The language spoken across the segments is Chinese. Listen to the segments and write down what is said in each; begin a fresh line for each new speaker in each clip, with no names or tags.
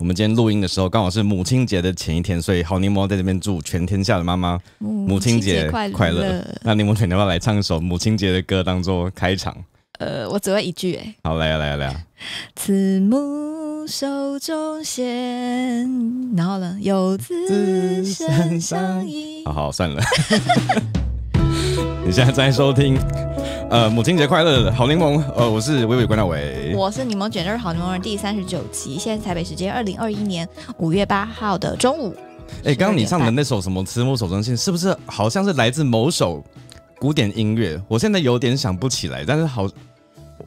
我们今天录音的时候，刚好是母亲节的前一天，所以好柠檬在这边祝全天下的妈妈母亲节快乐。那柠檬你要不要来唱一首母亲节的歌，当做开场？
呃，我只会一句哎。
好，来呀，来呀，来呀。
慈母手中线，然后呢，有子身相依。
好好，算了。现下再收听，呃，母亲节快乐，好柠檬，呃，我是微微关大伟，
我是柠檬卷，这是好柠檬的第三十九集，现在台北时间二零二一年五月八号的中午，
哎，刚刚你唱的那首什么《慈母手中线》，是不是好像是来自某首古典音乐？我现在有点想不起来，但是好，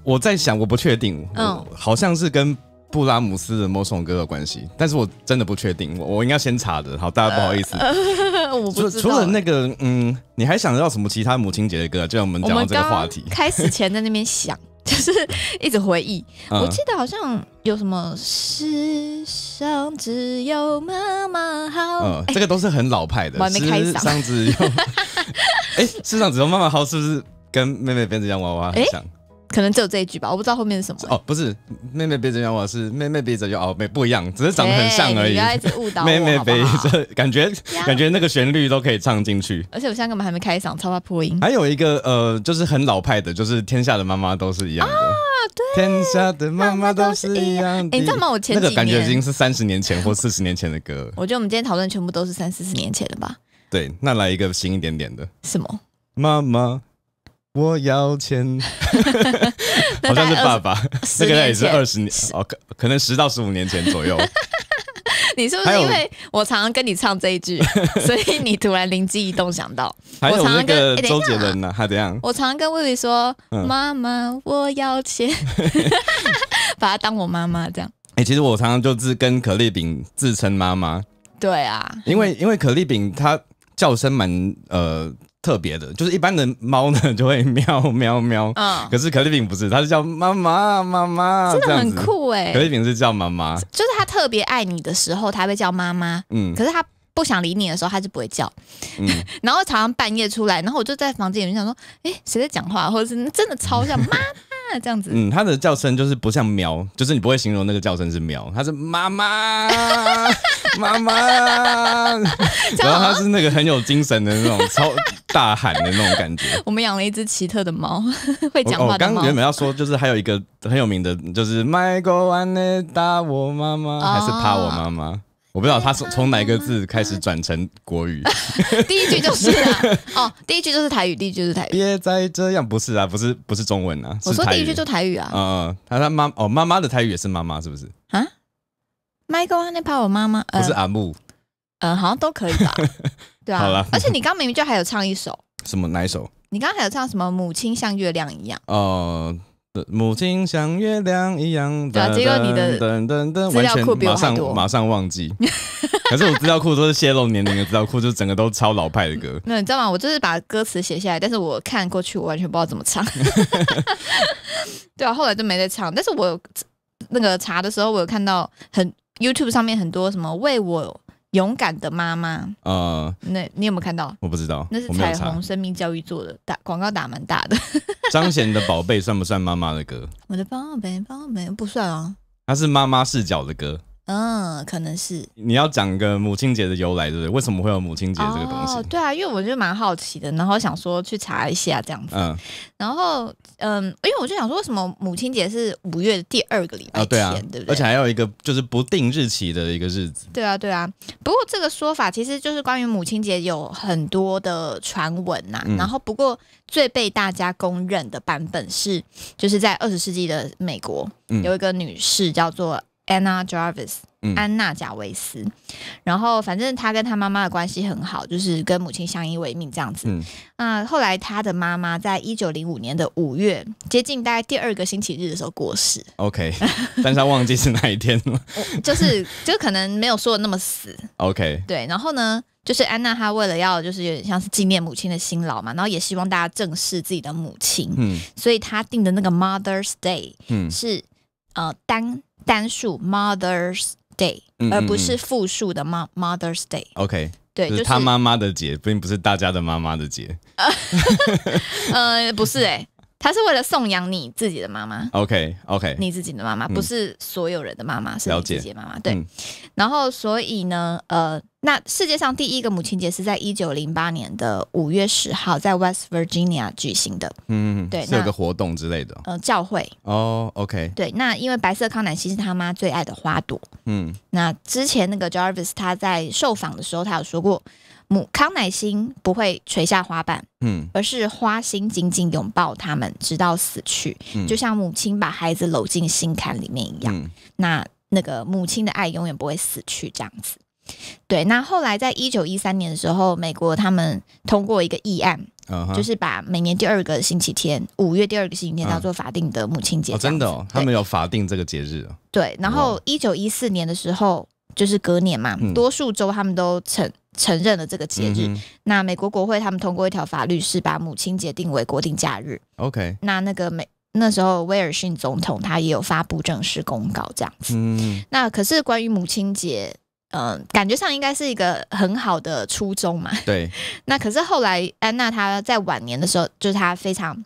我在想，我不确定，嗯，好像是跟。布拉姆斯的《莫颂歌》的关系，但是我真的不确定，我我应该先查的。好，大家不好意思。
我除了那
个，嗯，你还想要什么其他母亲节的歌？就我们讲到这个话题开始前，
在那边想，就是一直回忆。我记得好像有什么“世上只有妈妈好”，嗯，这个
都是很老派的。我还没开嗓。世上只有 哎，世上只有妈妈好，是不是跟妹妹编子洋娃娃很像？
可能只有这一句吧，我不知道后面是什么。
哦，不是，妹妹别这样，我是妹妹别这样哦，没不一样，只是长得很像而已。
妹妹别
这，感觉感觉那个旋律都可以唱进去。
而且我现在根本还没开嗓，超怕破音。
还有一个呃，就是很老派的，就是天下的妈妈都是一样的。啊，对，天下的妈妈都是一样的。你知道吗？我前那个感觉已经是三十年前或四十年前的歌。
我觉得我们今天讨论全部都是三四十年前的吧？
对，那来一个新一点点的。什么？妈妈。我要钱，
好像是爸爸，那个也是二
十年哦，可可能十到十五年前左右。
你是不是因为我常常跟你唱这一句，所以你突然灵机一动想到？还有那个周
杰伦呢？他怎样？
我常常跟薇薇说：“妈妈，我要钱。”把她当我妈妈这样。
哎，其实我常常就是跟可丽饼自称妈妈。
对啊，因
为因为可丽饼它叫声蛮呃。特别的，就是一般的猫呢，就会喵喵喵。嗯，可是可丽饼不是，它是叫妈妈妈妈，真的很酷哎。可丽饼是叫妈妈，
就是它特别爱你的时候，它会叫妈妈。嗯，可是它不想理你的时候，它就不会叫。嗯，然后常常半夜出来，然后我就在房间里面想说，哎，谁在讲话？或者是真的超像
妈。那这样子，嗯，它的叫声就是不像喵，就是你不会形容那个叫声是喵，它是妈妈，妈妈，然后它是那个很有精神的那种超大喊的那种感觉。
我们养了一只奇特的猫，会讲话。我刚原本要
说，就是还有一个很有名的，就是迈过万里打我妈妈，还是怕我妈妈。我不知道他从从哪个字开始转成国语，第
一句就是啊，哦，第一句就是台语，第一句是台。
别再这样，不是啊，不是，不是中文啊，我说第一句就台语啊。嗯他他妈哦，妈妈的台语也是妈妈，是不是
啊？Michael，那怕我妈妈不是阿木，嗯，好像都可以吧？对啊。好了。而且你刚刚明明就还有唱一首，
什么哪一首？
你刚刚还有唱什么？母亲像月亮一样。
呃。母亲像月亮一样。对啊，结果你的资料库马上马上忘记。可是我资料库都是泄露年龄的资料库，就整个都超老派的歌。那
你知道吗？我就是把歌词写下来，但是我看过去，我完全不知道怎么唱。对啊，后来就没得唱。但是我那个查的时候，我有看到很 YouTube 上面很多什么为我。勇敢的妈妈，呃，那你有没有看到？
我不知道，那是彩虹生
命教育做的，打广告打蛮大的。
张贤的宝贝算不算妈妈的歌？
我的宝贝，宝贝不算哦，
它是妈妈视角的歌。
嗯，可能是。
你要讲个母亲节的由来，对不对？为什么会有母亲节这个东
西？哦，对啊，因为我就蛮好奇的，然后想说去查一下这样子。嗯，然后。嗯，因为我就想说，为什么母亲节是五月的第二个礼拜天，对
不对？而且还有一个就是不定日期的一个日子。
对啊，对啊。不过这个说法其实就是关于母亲节有很多的传闻呐。然后，不过最被大家公认的版本是，就是在二十世纪的美国，有一个女士叫做。Anna j Jarvis 安娜·贾维斯，然后反正她跟她妈妈的关系很好，就是跟母亲相依为命这样子。嗯，那后来她的妈妈在一九零五年的五月，接近大概第二个星期日的时候过世。
OK，但是忘记是哪一天了。
就是，就可能没有说的那么死。OK，对。然后呢，就是安娜她为了要，就是有点像是纪念母亲的辛劳嘛，然后也希望大家正视自己的母亲。嗯，所以她定的那个 Mother's Day，嗯，是呃当。单数 Mother's Day，而不是复数的 Mother's Day。
OK，对，就是他妈妈的节，并不是大家的妈妈的节。
呃，不是哎。他是为了颂扬你自己的妈妈
，OK OK，你自己的妈妈不是
所有人的妈妈，是姐姐妈妈。对，然后所以呢，呃，那世界上第一个母亲节是在一九零八年的五月十号在 West Virginia 举行的。
嗯，对，有个活动之类的。
呃，教会。
哦，OK。
对，那因为白色康乃馨是他妈最爱的花朵。嗯，那之前那个 Jarvis 他在受访的时候，他有说过。康乃馨不会垂下花瓣，嗯，而是花心紧紧拥抱他们，直到死去，嗯，就像母亲把孩子搂进心坎里面一样，嗯，那那个母亲的爱永远不会死去，这样子，对。那后来在一九一三年的时候，美国他们通过一个议案，就是把每年第二个星期天，五月第二个星期天当做法定的母亲节，真的，
他们有法定这个节日，
对。然后一九一四年的时候。就是隔年嘛，多数州他们都承承认了这个节日。那美国国会他们通过一条法律，是把母亲节定为国定假日。OK，那那个美那时候威尔逊总统他也有发布正式公告这样子。那可是关于母亲节，嗯，感觉上应该是一个很好的初衷嘛。对。那可是后来安娜她在晚年的时候，就是她非常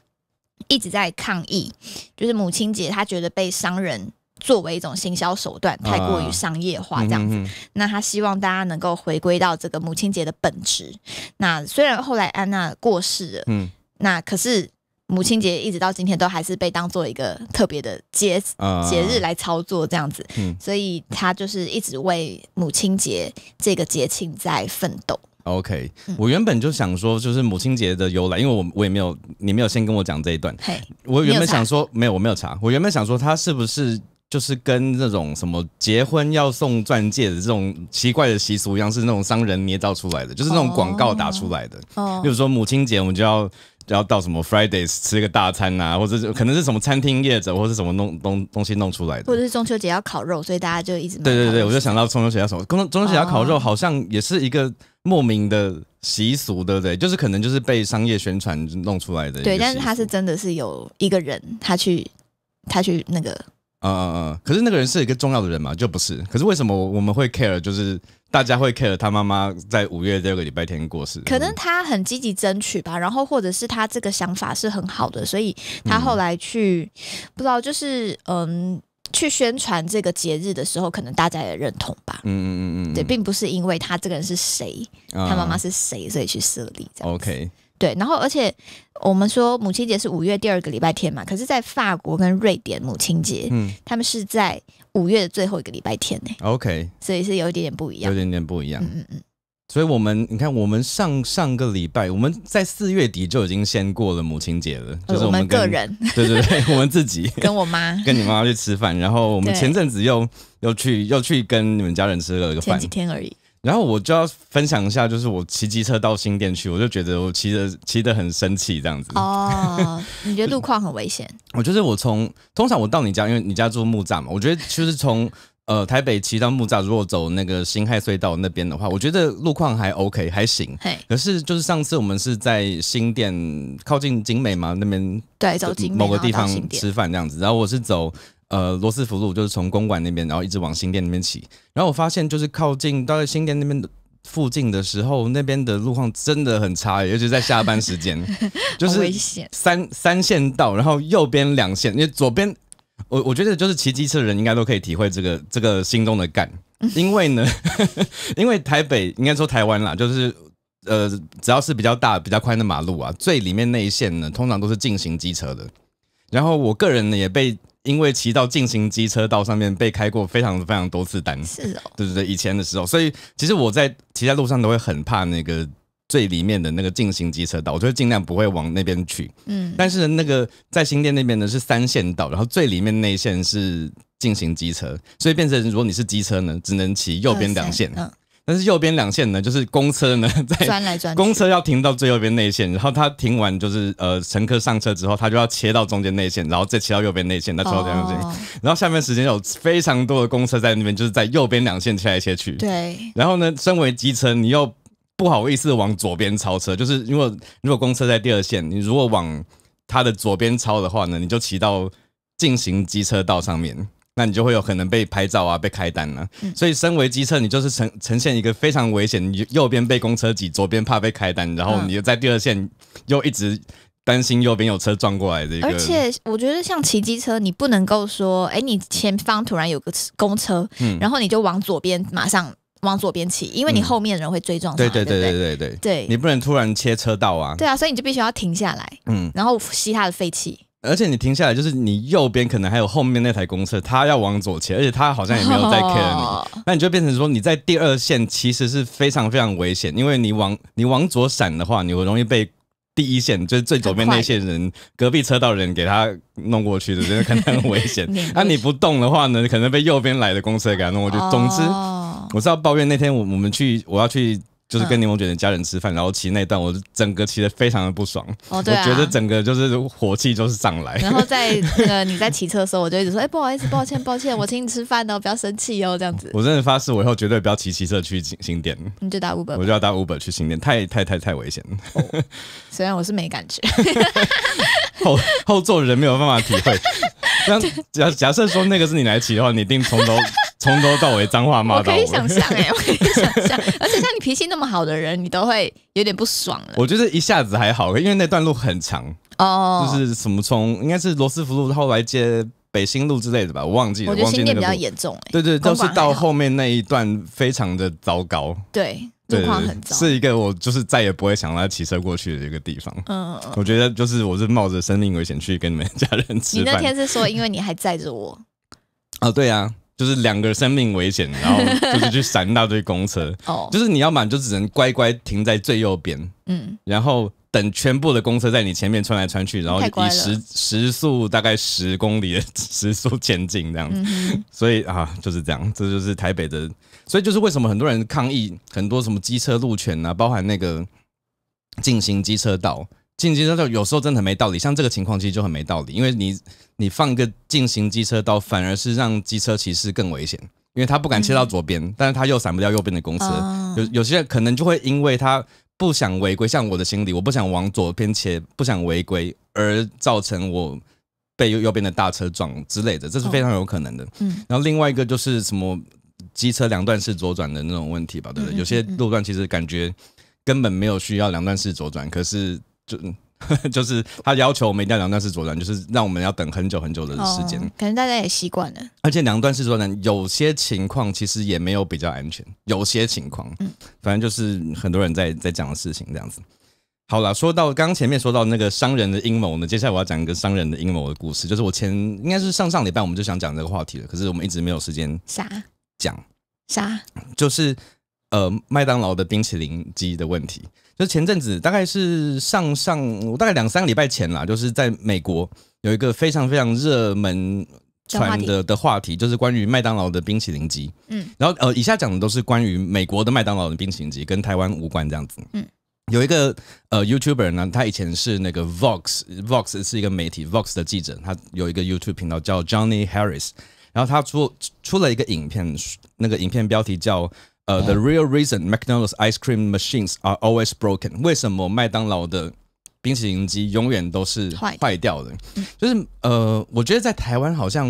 一直在抗议，就是母亲节她觉得被商人。作为一种行销手段，太过于商业化，这样子。那他希望大家能够回归到这个母亲节的本质。那虽然后来安娜过世了，嗯，那可是母亲节一直到今天都还是被当做一个特别的节节日来操作，这样子。嗯，所以他就是一直为母亲节这个节庆在奋斗。
OK，我原本就想说，就是母亲节的由来，因为我我也没有，你没有先跟我讲这一段。我原本想说，没有，我没有查。我原本想说，他是不是？就是跟那种什么结婚要送钻戒的这种奇怪的习俗一样，是那种商人捏造出来的，就是那种广告打出来的。哦，比如说母亲节，我们就要就要到什么 Fridays 吃个大餐啊，或者是可能是什么餐厅业者或者什么弄东东西弄出来的。
或者是中秋节要烤肉，所以大家就一直对
对对，我就想到中秋节要什么？中中秋节要烤肉，好像也是一个莫名的习俗，对不对？就是可能就是被商业宣传弄出来的。对，但是
他是真的是有一个人，他去他去那个。
嗯嗯嗯，可是那个人是一个重要的人嘛，就不是。可是为什么我们会 care？就是大家会 care 他妈妈在五月六个礼拜天过世。可能
他很积极争取吧，然后或者是他这个想法是很好的，所以他后来去不知道就是嗯去宣传这个节日的时候，可能大家也认同吧。嗯嗯嗯嗯，对，并不是因为他这个人是谁，他妈妈是谁，所以去设立这样。OK。对，然后而且我们说母亲节是五月第二个礼拜天嘛，可是，在法国跟瑞典母亲节，嗯，他们是在五月的最后一个礼拜天呢。OK，所以是有一点点不一样，有
点点不一样。嗯嗯嗯。所以我们你看，我们上上个礼拜，我们在四月底就已经先过了母亲节了，就是我们个人，对对对，我们自己跟我
妈，跟你妈妈
去吃饭，然后我们前阵子又又去又去跟你们家人吃了一个饭，几天而已。然后我就要分享一下，就是我骑机车到新店去，我就觉得我骑的骑得很生气这样子。
哦，你觉得路况很危险？
我就是我从通常我到你家，因为你家住木栅嘛，我觉得就是从呃台北骑到木栅，如果走那个新亥隧道那边的话，我觉得路况还 OK 还行。嘿，可是就是上次我们是在新店靠近景美嘛那边，对，走景某个地方吃饭这样子，然后我是走。呃，罗斯福路就是从公馆那边，然后一直往新店那边骑。然后我发现，就是靠近到新店那边的。附近的时候，那边的路况真的很差，尤其在下班时间，就是三三线道，然后右边两线。因为左边，我我觉得就是骑机车的人应该都可以体会这个这个心中的感。因为呢，因为台北应该说台湾啦，就是呃，只要是比较大、比较宽的马路啊，最里面那一线呢，通常都是进行机车的。然后我个人呢，也被。因为骑到进行机车道上面被开过非常非常多次单，是哦，对对对，以前的时候，所以其实我在骑在路上都会很怕那个最里面的那个进行机车道，我就会尽量不会往那边去。嗯，但是那个在新店那边呢是三线道，然后最里面一线是进行机车，所以变成如果你是机车呢，只能骑右边两线。但是右边两线呢，就是公车呢 在，公车要停到最右边内线，然后它停完就是呃，乘客上车之后，它就要切到中间内线，然后再切到右边内线，那超这样子。然后下面时间有非常多的公车在那边，就是在右边两线切来切去。对。然后呢，身为机车，你又不好意思往左边超车，就是因为如果公车在第二线，你如果往它的左边超的话呢，你就骑到进行机车道上面。那你就会有可能被拍照啊，被开单了。所以，身为机车，你就是呈呈现一个非常危险，右边被公车挤，左边怕被开单，然后你又在第二线又一直担心右边有车撞过来。个。而且
我觉得，像骑机车，你不能够说，哎，你前方突然有个公车，然后你就往左边马上往左边骑，因为你后面的人会追撞上。对对对对对
对对，你不能突然切车道啊。对
啊，所以你就必须要停下来，嗯，然后吸他的废气。
而且你停下来，就是你右边可能还有后面那台公车，它要往左切，而且它好像也没有在 care 你，那你就变成说你在第二线，其实是非常非常危险，因为你往你往左闪的话，你会容易被第一线就是最左边那线人隔壁车道人给他弄过去的，真的能很危险。那你不动的话呢，可能被右边来的公车给他弄过去。总之，我是要抱怨那天我我们去我要去。就是跟柠檬卷的家人吃饭，然后骑那段，我整个骑的非常的不爽。哦，对啊，我觉得整个就是火气就是上来。然后
在那个你在骑车的时候，我就一直说，哎，不好意思，抱歉，抱歉，我请你吃饭哦，不要生气哦，这样子。我
真的发誓，我以后绝对不要骑骑车去新店。
你就搭 Uber，我
就要搭 Uber 去新店，太太太太危险。
虽然我是没感觉，
后后座人没有办法体会。那假假设说那个是你来骑的话，你一定从头。从头到尾脏话骂到，可以想
象哎，我可以想象，而且像你脾气那么好的人，你都会有点不爽了。
我觉得一下子还好，因为那段路很长
哦，就
是什么从应该是罗斯福路后来接北新路之类的吧，我忘记了。我觉得新店比较严
重对对，都是到后
面那一段非常的糟糕。
对，路况很糟，
是一个我就是再也不会想到骑车过去的一个地方。嗯，我觉得就是我是冒着生命危险去跟你们家人。你那天
是说，因为你还载着我。
啊，对呀。就是两个生命危险，然后就是去闪那堆公车。哦，就是你要满，就只能乖乖停在最右边。嗯，然后等全部的公车在你前面穿来穿去，然后以时时速大概十公里的时速前进这样子。所以啊，就是这样，这就是台北的。所以就是为什么很多人抗议，很多什么机车路权啊，包含那个进行机车道。进行机车有时候真的很没道理，像这个情况其实就很没道理，因为你你放个进行机车道，反而是让机车骑士更危险，因为他不敢切到左边，但是他又闪不掉右边的公车。有有些可能就会因为他不想违规，像我的心理，我不想往左边切，不想违规，而造成我被右右边的大车撞之类的，这是非常有可能的。嗯，然后另外一个就是什么机车两段式左转的那种问题吧，对不对？有些路段其实感觉根本没有需要两段式左转，可是。就 就是他要求我们一定要两段式左转，就是让我们要等很久很久的时间。
可能大家也习惯了。
而且两段式左转，有些情况其实也没有比较安全。有些情况，嗯，反正就是很多人在在讲的事情，这样子。好了，说到刚刚前面说到那个商人的阴谋呢，接下来我要讲一个商人的阴谋的故事。就是我前应该是上上礼拜我们就想讲这个话题了，可是我们一直没有时间。啥？讲啥？就是呃，麦当劳的冰淇淋机的问题。就前阵子，大概是上上，我大概两三个礼拜前啦，就是在美国有一个非常非常热门传的的话题，就是关于麦当劳的冰淇淋机。嗯，然后呃，以下讲的都是关于美国的麦当劳的冰淇淋机，跟台湾无关这样子。嗯，有一个呃，YouTuber 呢，他以前是那个 Vox，Vox 是一个媒体，Vox 的记者，他有一个 YouTube 频道叫 Johnny Harris，然后他出出了一个影片，那个影片标题叫。呃，the real reason McDonald's ice cream machines are always broken。为什么麦当劳的冰淇淋机永远都是坏掉的？就是呃，我觉得在台湾好像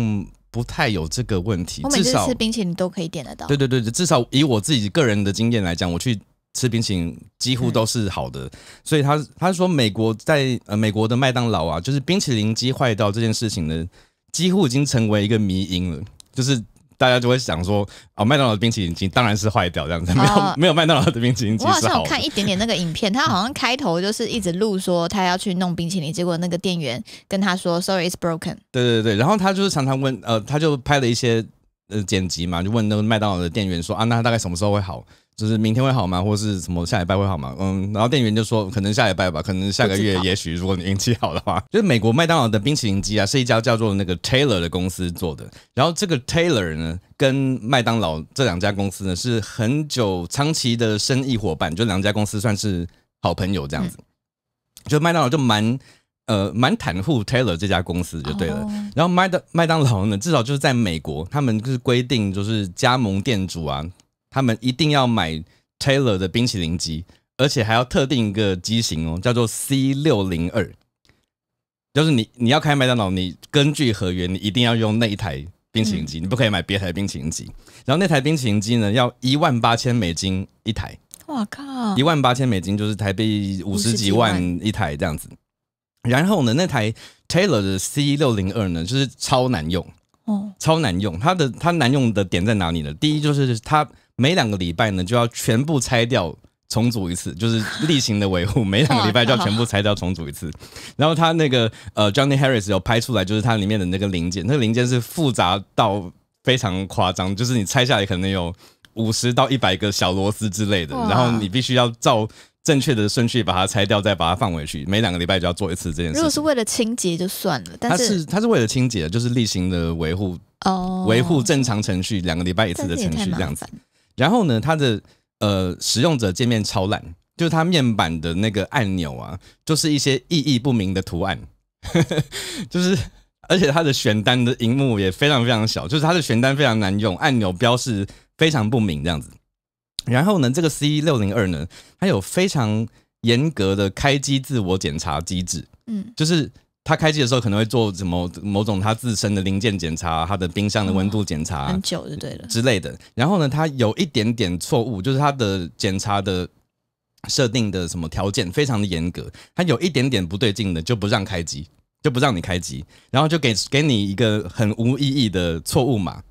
不太有这个问题。至少吃
冰淇淋都可以点得到。对
对对对，至少以我自己个人的经验来讲，我去吃冰淇淋几乎都是好的。所以他他说美国在呃美国的麦当劳啊，就是冰淇淋机坏掉这件事情呢，几乎已经成为一个谜因了，就是。大家就会想说，啊，麦当劳的冰淇淋机当然是坏掉这样子，没有没有麦当劳的冰淇淋机。我好像有看一
点点那个影片，他好像开头就是一直录说他要去弄冰淇淋，结果那个店员跟他说，sorry it's broken。
对对对，然后他就是常常问，呃，他就拍了一些呃剪辑嘛，就问那个麦当劳的店员说，啊，那大概什么时候会好？就是明天会好吗，或是什么下礼拜会好吗？嗯，然后店员就说可能下礼拜吧，可能下个月，也许如果你运气好的话。就是美国麦当劳的冰淇淋机啊，是一家叫做那个 Taylor 的公司做的。然后这个 Taylor 呢，跟麦当劳这两家公司呢是很久长期的生意伙伴，就两家公司算是好朋友这样子。就麦当劳就蛮呃蛮袒护 Taylor 这家公司就对了。然后麦当麦当劳呢，至少就是在美国，他们就是规定就是加盟店主啊。他们一定要买 Taylor 的冰淇淋机，而且还要特定一个机型哦，叫做 C 六零二。就是你你要开麦当劳，你根据合约，你一定要用那一台冰淇淋机，你不可以买别台冰淇淋机。然后那台冰淇淋机呢，要一万八千美金一台。
哇靠！一
万八千美金就是台币五十几万一台这样子。然后呢，那台 Taylor 的 C 六零二呢，就是超难用哦，超难用。它的它难用的点在哪里呢？第一就是它。每两个礼拜呢，就要全部拆掉重组一次，就是例行的维护。每两个礼拜就要全部拆掉重组一次。然后他那个呃，Johnny Harris 有拍出来，就是它里面的那个零件，那个零件是复杂到非常夸张，就是你拆下来可能有五十到一百个小螺丝之类的。然后你必须要照正确的顺序把它拆掉，再把它放回去。每两个礼拜就要做一次这件事。如果是
为了清洁就算了，但是它是它
是为了清洁，就是例行的维护，维护正常程序，两个礼拜一次的程序这样子。然后呢，它的呃使用者界面超烂，就是它面板的那个按钮啊，就是一些意义不明的图案，就是而且它的选单的荧幕也非常非常小，就是它的选单非常难用，按钮标示非常不明这样子。然后呢，这个 C 六零二呢，它有非常严格的开机自我检查机制，嗯，就是。它开机的时候可能会做什么某种它自身的零件检查，它的冰箱的温度检查，很
久就对了之
类的。然后呢，它有一点点错误，就是它的检查的设定的什么条件非常的严格，它有一点点不对劲的就不让开机，就不让你开机，然后就给给你一个很无意义的错误码。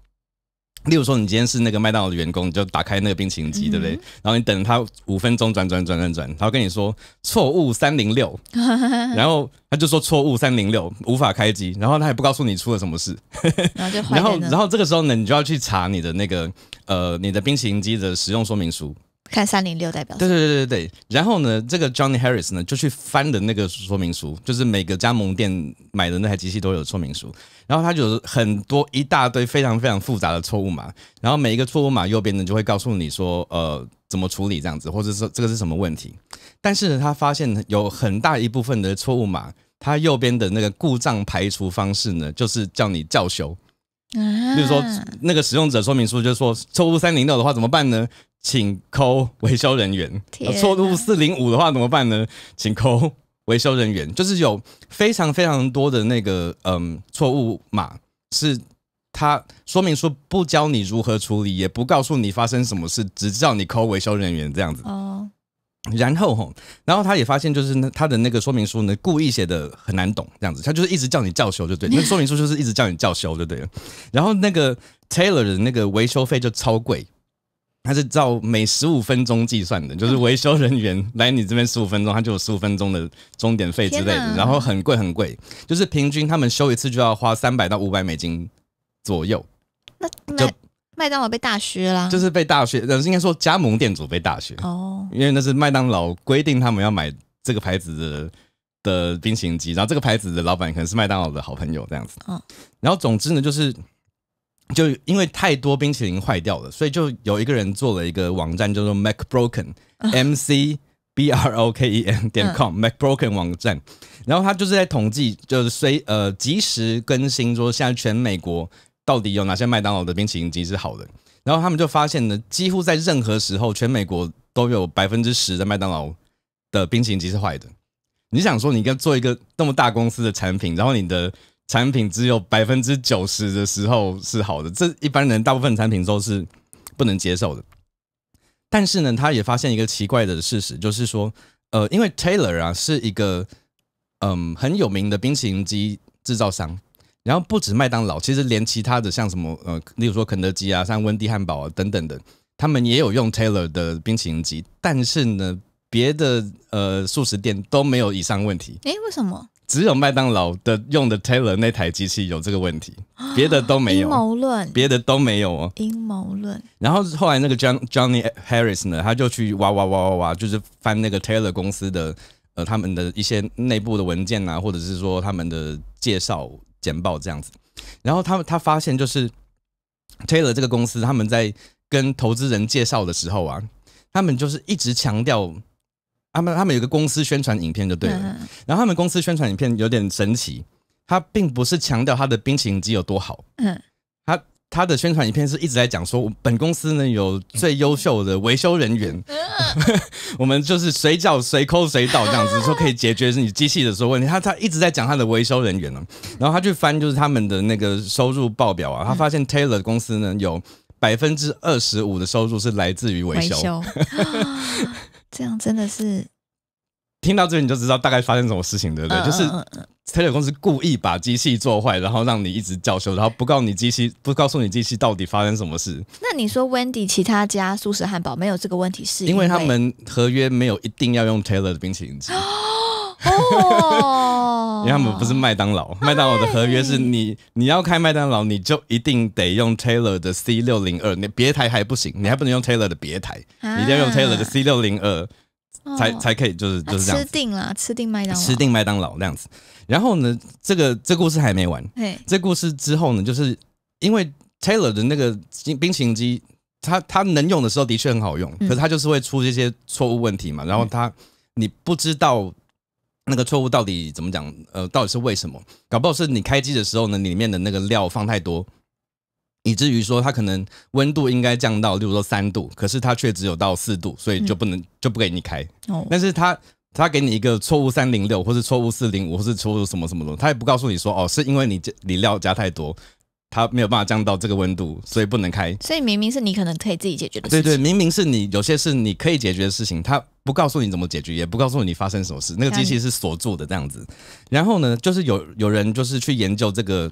例如说，你今天是那个麦当劳的员工，你就打开那个冰淇淋机，对不对？然后你等他五分钟，转转转转转，然后跟你说错误三零六，
然
后他就说错误三零六无法开机，然后他也不告诉你出了什么事，
然后 然
后这个时候呢，你就要去查你的那个呃你的冰淇淋机的使用说明书。
看三零六代表对对
对对对，然后呢，这个 Johnny Harris 呢就去翻的那个说明书，就是每个加盟店买的那台机器都有说明书，然后他有很多一大堆非常非常复杂的错误码，然后每一个错误码右边呢就会告诉你说，呃，怎么处理这样子，或者是这个是什么问题，但是他发现有很大一部分的错误码，它右边的那个故障排除方式呢，就是叫你叫修，
就是说
那个使用者说明书就是说错误三零六的话怎么办呢？请扣维修人员。错误四零五的话怎么办呢？请扣维修人员。就是有非常非常多的那个嗯错误码，是他说明书不教你如何处理，也不告诉你发生什么事，只叫你扣维修人员这样子。哦。然后吼，然后他也发现就是他的那个说明书呢，故意写的很难懂这样子。他就是一直叫你叫修就对，那说明书就是一直叫你叫修就对了。然后那个 Taylor 的那个维修费就超贵。它是照每十五分钟计算的，就是维修人员来你这边十五分钟，他就有十五分钟的钟点费之类的，然后很贵很贵，就是平均他们修一次就要花三百到五百美金左右。
那就麦当劳被大削了，就
是被大削，呃，应该说加盟店主被大削哦，因为那是麦当劳规定他们要买这个牌子的的冰淇淋机，然后这个牌子的老板可能是麦当劳的好朋友这样子。嗯，然后总之呢，就是。就因为太多冰淇淋坏掉了，所以就有一个人做了一个网站，叫做 Mac Broken M C B R O K E N 点 com Mac Broken 网站。然后他就是在统计，就是随呃及时更新，说现在全美国到底有哪些麦当劳的冰淇淋机是好的。然后他们就发现呢，几乎在任何时候，全美国都有百分之十的麦当劳的冰淇淋机是坏的。你想说，你跟做一个那么大公司的产品，然后你的产品只有百分之九十的时候是好的，这一般人大部分产品都是不能接受的。但是呢，他也发现一个奇怪的事实，就是说，呃，因为 Taylor 啊是一个嗯很有名的冰淇淋机制造商，然后不止麦当劳，其实连其他的像什么呃，例如说肯德基啊、像温蒂汉堡啊等等的，他们也有用 Taylor 的冰淇淋机，但是呢，别的呃素食店都没有以上问题。
诶，为什么？
只有麦当劳的用的 Taylor 那台机器有这个问题，别的都没有。阴
谋论，
别的都没有哦。
阴谋论。
然后后来那个 John Johnny Harris 呢，他就去哇哇哇哇哇，就是翻那个 Taylor 公司的呃他们的一些内部的文件啊，或者是说他们的介绍简报这样子。然后他们他发现就是 Taylor 这个公司他们在跟投资人介绍的时候啊，他们就是一直强调。他们他们有个公司宣传影片就对了，然后他们公司宣传影片有点神奇，他并不是强调他的冰淇淋机有多好，嗯，他他的宣传影片是一直在讲说本公司呢有最优秀的维修人员，我们就是随叫随抠随到这样子就可以解决你机器的有问题。他他一直在讲他的维修人员呢，然后他去翻就是他们的那个收入报表啊，他发现 Taylor 公司呢有百分之二十五的收入是来自于维修。
这样真的是，
听到这里你就知道大概发生什么事情，对不对？就是 Taylor 公司故意把机器做坏，然后让你一直叫修，然后不告你机器，不告诉你机器到底发生什么事。
那你说 Wendy 其他家素食汉堡没有这个问题是？因为他们
合约没有一定要用 Taylor 的冰淇淋机。哦。他们不是麦当劳，麦当劳的合约是你，你要开麦当劳，你就一定得用 Taylor 的 C 六零二，你别台还不行，你还不能用 Taylor 的别台，你要用 Taylor 的 C 六零二才才可以，就是就是这样，吃
定了，吃定麦当，吃定
麦当劳那样子。然后呢，这个这故事还没完，这故事之后呢，就是因为 Taylor 的那个冰淇淋机，他他能用的时候的确很好用，可是他就是会出这些错误问题嘛，然后他你不知道。那个错误到底怎么讲？呃，到底是为什么？搞不好是你开机的时候呢，里面的那个料放太多，以至于说它可能温度应该降到，例如说三度，可是它却只有到四度，所以就不能就不给你开。但是它它给你一个错误三零六，或是错误四零五，或是错误什么什么的，它也不告诉你说，哦，是因为你你料加太多。它没有办法降到这个温度，所以不能开。
所以明明是你可能可以自己解
决的事情。对对，明明是你有些是你可以解决的事情，他不告诉你怎么解决，也不告诉你发生什么事。那个机器是锁住的这样子。然后呢，就是有有人就是去研究这个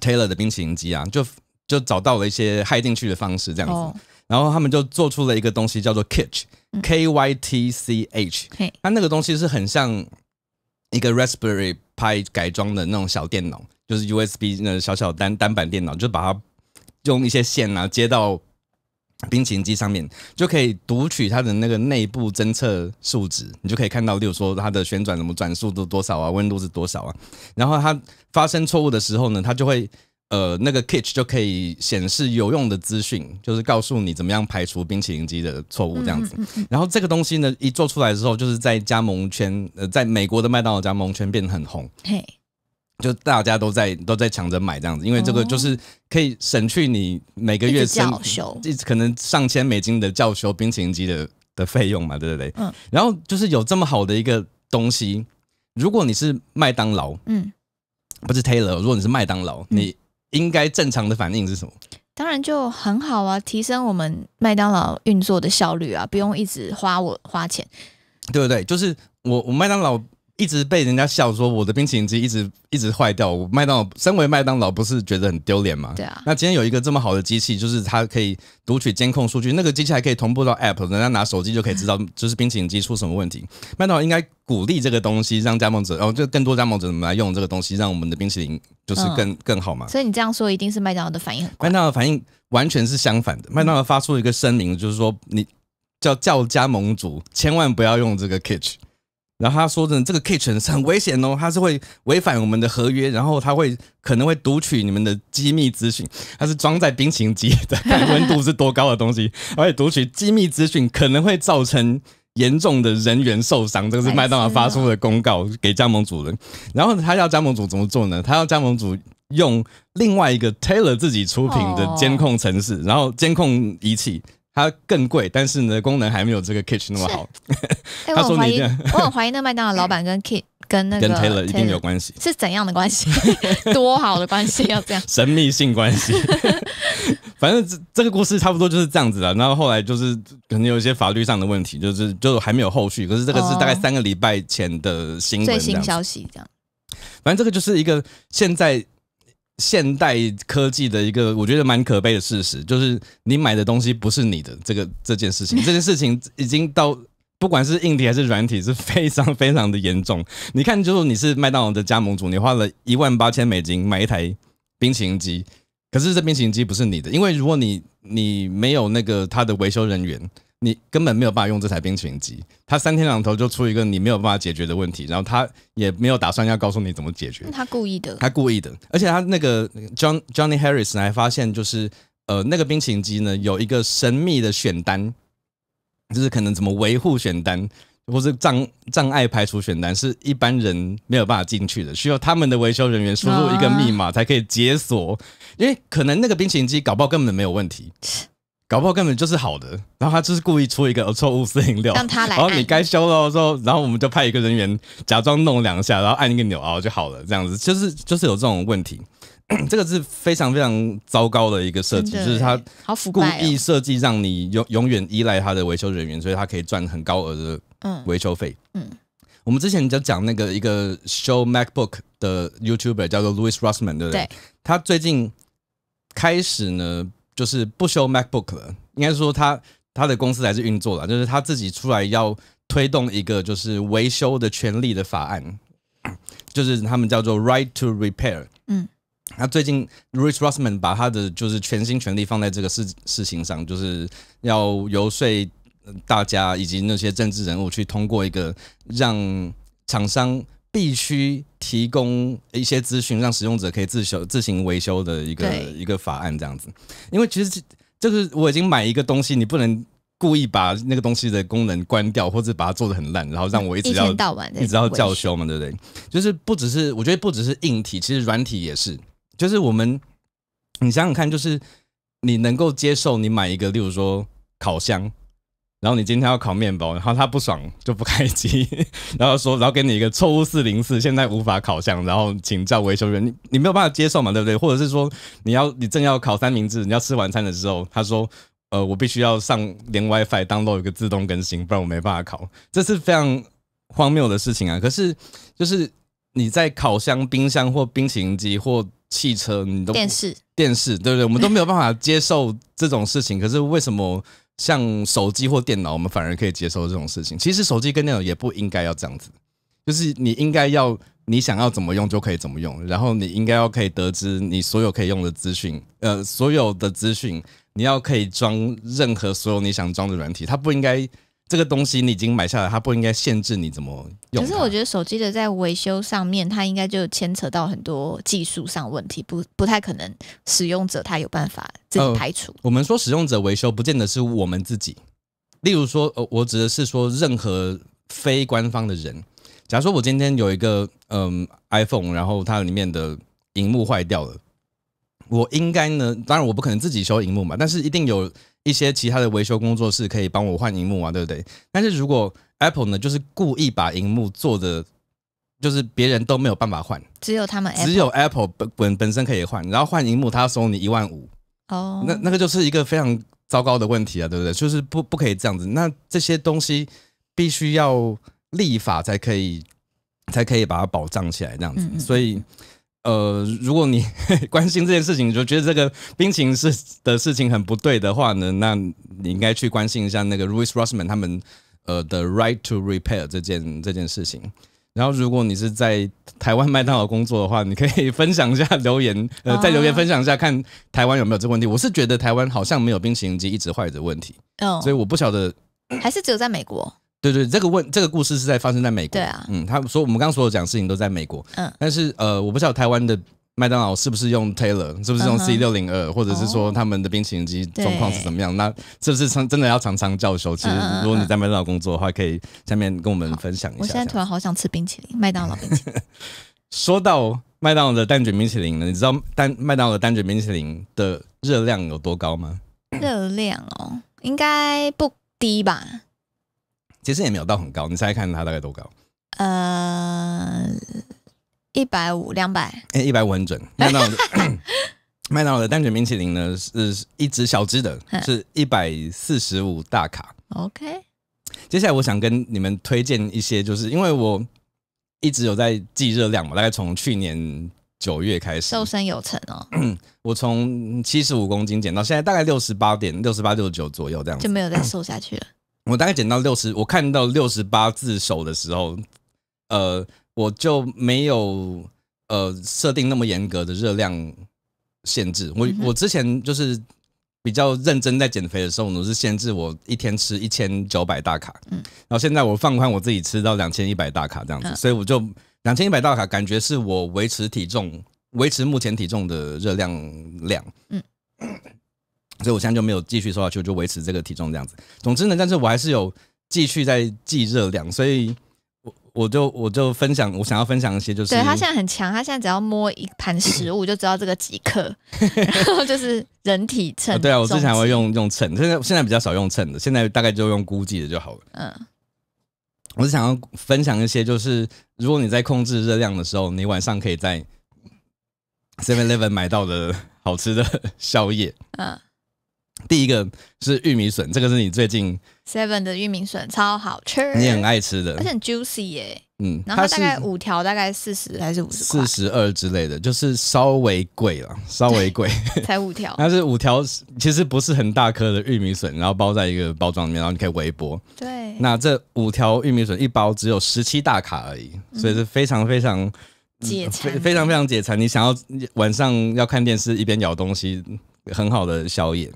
Taylor 的冰淇淋机啊，就就找到了一些害进去的方式这样子。然后他们就做出了一个东西叫做 k i t c h K Y T C H。它那个东西是很像一个 Raspberry Pi 改装的那种小电脑。就是 USB 那小小单单板电脑，就把它用一些线啊接到冰淇淋机上面，就可以读取它的那个内部侦测数值，你就可以看到，例如说它的旋转怎么转速度多少啊，温度是多少啊。然后它发生错误的时候呢，它就会呃那个 k i t c h 就可以显示有用的资讯，就是告诉你怎么样排除冰淇淋机的错误这样子。然后这个东西呢一做出来之后，就是在加盟圈呃在美国的麦当劳加盟圈变得很红。嘿。就大家都在都在抢着买这样子，因为这个就是可以省去你每个月修，可能上千美金的教修冰淇淋机的的费用嘛，对不对？嗯。然后就是有这么好的一个东西，如果你是麦当劳，嗯，不是 Taylor，如果你是麦当劳，你应该正常的反应是什么？
当然就很好啊，提升我们麦当劳运作的效率啊，不用一直花我花钱，
对不对？就是我我麦当劳。一直被人家笑说我的冰淇淋机一直一直坏掉，我麦当劳身为麦当劳不是觉得很丢脸吗？对啊。那今天有一个这么好的机器，就是它可以读取监控数据，那个机器还可以同步到 App，人家拿手机就可以知道 就是冰淇淋机出什么问题。麦当劳应该鼓励这个东西，让加盟者，然后就更多加盟者怎么来用这个东西，让我们的冰淇淋就是更更好嘛。所
以你这样说，一定是麦当劳的反应很
快。麦当劳反应完全是相反的。麦当劳发出一个声明，就是说你叫叫加盟主千万不要用这个 k i t c h 然后他说的这个 K 是很危险哦，它是会违反我们的合约，然后它会可能会读取你们的机密资讯，它是装在冰淇淋机的，温度是多高的东西，而且读取机密资讯可能会造成严重的人员受伤，这个是麦当劳发出的公告给加盟主的。然后他要加盟主怎么做呢？他要加盟主用另外一个 Taylor 自己出品的监控程式，然后监控仪器。它更贵，但是呢，功能还没有这个 Kitch 那么好。他说：“你，我
很怀疑那麦当劳 老板跟 Kit，跟那个跟 Taylor 一定有关系。是怎样的关系？多好的关系？要这样
神秘性关系。反正这这个故事差不多就是这样子了。然后后来就是可能有一些法律上的问题，就是就还没有后续。可是这个是大概三个礼拜前的新闻，最新消息这样。反正这个就是一个现在。”现代科技的一个，我觉得蛮可悲的事实，就是你买的东西不是你的这个这件事情，这件事情已经到，不管是硬体还是软体，是非常非常的严重。你看，就是你是麦当劳的加盟主，你花了一万八千美金买一台冰淇淋机，可是这冰淇淋机不是你的，因为如果你你没有那个他的维修人员。你根本没有办法用这台冰淇淋机，他三天两头就出一个你没有办法解决的问题，然后他也没有打算要告诉你怎么解决。
他故意的，他
故意的。而且他那个 John Johnny Harris 还发现，就是呃，那个冰淇淋机呢，有一个神秘的选单，就是可能怎么维护选单，或是障障碍排除选单，是一般人没有办法进去的，需要他们的维修人员输入一个密码才可以解锁。因为可能那个冰淇淋机搞不好根本没有问题。搞不好根本就是好的，然后他就是故意出一个错误零六，让他来。然后你该修了，候，然后我们就派一个人员假装弄两下，然后按一个钮，然后就好了，这样子就是就是有这种问题，这个是非常非常糟糕的一个设计，就是他故意设计让你永永远依赖他的维修人员，所以他可以赚很高额的维修费。嗯，我们之前就讲那个一个 show MacBook 的 YouTuber 叫做 Louis r u s m a n 对不对？对。他最近开始呢。就是不修 MacBook 了，应该说他他的公司还是运作了，就是他自己出来要推动一个就是维修的权利的法案，就是他们叫做 Right to Repair。嗯，那最近 Rich Rosman 把他的就是全心全力放在这个事事情上，就是要游说大家以及那些政治人物去通过一个让厂商。必须提供一些资讯，让使用者可以自修、自行维修的一个一个法案这样子。因为其实这个我已经买一个东西，你不能故意把那个东西的功能关掉，或者把它做的很烂，然后让我一直要一直要叫修嘛，对不对？就是不只是我觉得不只是硬体，其实软体也是。就是我们你想想看，就是你能够接受你买一个，例如说烤箱。然后你今天要烤面包，然后他不爽就不开机，然后说，然后给你一个错误四零四，现在无法烤箱，然后请叫维修员。你你没有办法接受嘛，对不对？或者是说，你要你正要烤三明治，你要吃晚餐的时候，他说，呃，我必须要上连 WiFi download 一个自动更新，不然我没办法烤。这是非常荒谬的事情啊！可是就是你在烤箱、冰箱或冰淇淋机或汽车，你都电视电视对不对？我们都没有办法接受这种事情。可是为什么？像手机或电脑，我们反而可以接受这种事情。其实手机跟电脑也不应该要这样子，就是你应该要你想要怎么用就可以怎么用，然后你应该要可以得知你所有可以用的资讯，呃，所有的资讯你要可以装任何所有你想装的软体，它不应该。这个东西你已经买下来，它不应该限制你怎么用。可是我
觉得手机的在维修上面，它应该就牵扯到很多技术上问题，不不太可能使用者他有办法自己排除。
我们说使用者维修，不见得是我们自己。例如说，呃，我指的是说任何非官方的人。假如说我今天有一个嗯 iPhone，然后它里面的荧幕坏掉了，我应该呢，当然我不可能自己修荧幕嘛，但是一定有。一些其他的维修工作室可以帮我换荧幕啊，对不对？但是如果 Apple 呢，就是故意把荧幕做的，就是别人都没有办法换，
只有他们，只有
Apple 本本本身可以换，然后换荧幕他要收你一万五，
哦，那那个
就是一个非常糟糕的问题啊，对不对？就是不不可以这样子，那这些东西必须要立法才可以，才可以把它保障起来，这样子，所以。呃，如果你 关心这件事情，就觉得这个冰淇淋是的事情很不对的话呢，那你应该去关心一下那个 Louis Rosman 他们呃的 Right to Repair 这件这件事情。然后，如果你是在台湾麦当劳工作的话，你可以分享一下留言，呃，在留言分享一下，看台湾有没有这个问题。我是觉得台湾好像没有冰淇淋机一直坏的问题，所以我不晓得，
还是只有在美国。
对对，这个问这个故事是在发生在美国。对啊。嗯，他说我们刚刚所有讲事情都在美国。嗯。但是呃，我不知道台湾的麦当劳是不是用 Taylor，是不是用 C 六零二，或者是说他们的冰淇淋机状况是怎么样？那是不是常真的要常常教授？其实如果你在麦当劳工作的话，可以下面跟我们分享一下。我现在
突然好想吃冰淇淋，麦当劳冰淇淋。
说到麦当劳的蛋卷冰淇淋呢，你知道蛋麦当劳的蛋卷冰淇淋的热量有多高吗？
热量哦，应该不低吧。
其实也没有到很高，你猜看它大概多高？
呃，一百五、两百？
哎，一百五很准。麦当劳的蛋卷冰淇淋呢，是一只小只的，是一百四十五大卡。OK，接下来我想跟你们推荐一些，就是因为我一直有在记热量嘛，大概从去年九月开始。瘦身有成哦，我从七十五公斤减到现在大概六十八点六十八六十九左右这样，就没有再瘦下去了。我大概减到六十，我看到六十八自首的时候，呃，我就没有呃设定那么严格的热量限制。我我之前就是比较认真在减肥的时候，我是限制我一天吃一千九百大卡，嗯，然后现在我放宽，我自己吃到两千一百大卡这样子，所以我就两千一百大卡，感觉是我维持体重、维持目前体重的热量量，嗯。所以我现在就没有继续瘦下去，我就维持这个体重这样子。总之呢，但是我还是有继续在记热量，所以我我就我就分享，我想要分享一些就是。对他现在
很强，他现在只要摸一盘食物就知道这个几克，然后就是人体秤。对啊，我之前会
用用秤，现在现在比较少用秤的，现在大概就用估计的就好了。嗯，我是想要分享一些，就是如果你在控制热量的时候，你晚上可以在 Seven Eleven 买到的好吃的 宵夜，嗯。第一个是玉米笋，这个是你最近
Seven 的玉米笋，超好吃，你
很爱吃的，而且
很 juicy 哎，
嗯，然后大概五
条，大概四十还是五十？四
十二之类的，就是稍微贵了，稍微贵，才五条，它是五条，其实不是很大颗的玉米笋，然后包在一个包装里面，然后你可以微波，对，那这五条玉米笋一包只有十七大卡而已，所以是非常非常解馋，非常非常解馋，你想要晚上要看电视，一边咬东西，很好的宵夜。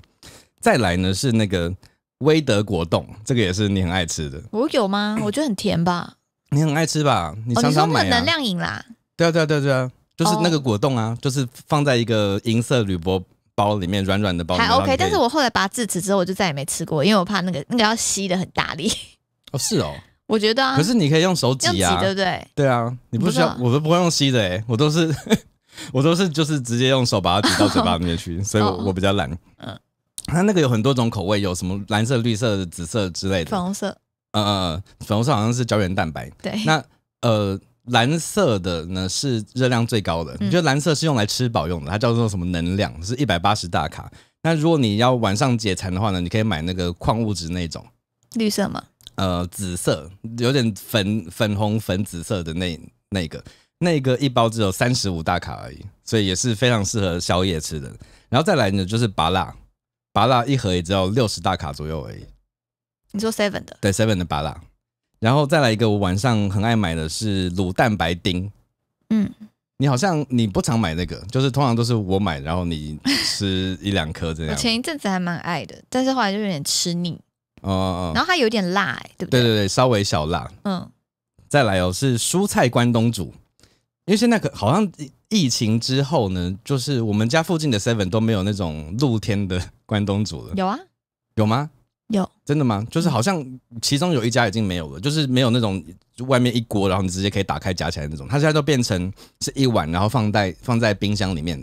再来呢是那个威德果冻，这个也是你很爱吃的。
我有吗？我觉得很甜吧。
你很爱吃吧？你常常买。你能量饮啦。对啊，对啊，对啊，啊，就是那个果冻啊，就是放在一个银色铝箔包里面，软软的包。还 OK，但是我
后来把它制止之后，我就再也没吃过，因为我怕那个那个要吸的很大力。
哦，是哦。
我觉得啊。可是
你可以用手挤啊，对不对？对啊，你不需要，我都不会用吸的，我都是 我都是就是直接用手把它挤到嘴巴里面去，所以我我比较懒。嗯。它那个有很多种口味，有什么蓝色、绿色、紫色之类的。粉红色。呃呃，粉红色好像是胶原蛋白。对。那呃，蓝色的呢是热量最高的。你觉得蓝色是用来吃饱用的？它叫做什么？能量是一百八十大卡。那如果你要晚上解馋的话呢，你可以买那个矿物质那种。绿色吗？呃，紫色，有点粉粉红、粉紫色的那那个那个一包只有三十五大卡而已，所以也是非常适合宵夜吃的。然后再来呢，就是拔蜡。麻辣一盒也只有六十大卡左右而已。你说 seven 的？对，seven 的麻辣。然后再来一个，我晚上很爱买的是卤蛋白丁。嗯，你好像你不常买那个，就是通常都是我买，然后你吃一两颗这样。我前一
阵子还蛮爱的，但是后来就有点吃
腻。哦哦然后它
有点辣，哎，
对不对？对对对，稍微小辣。嗯。再来哦，是蔬菜关东煮，因为现在可好像。疫情之后呢，就是我们家附近的 Seven 都没有那种露天的关东煮了。有啊，有吗？有，真的吗？就是好像其中有一家已经没有了，就是没有那种外面一锅，然后你直接可以打开夹起来那种。它现在都变成是一碗，然后放在放在冰箱里面，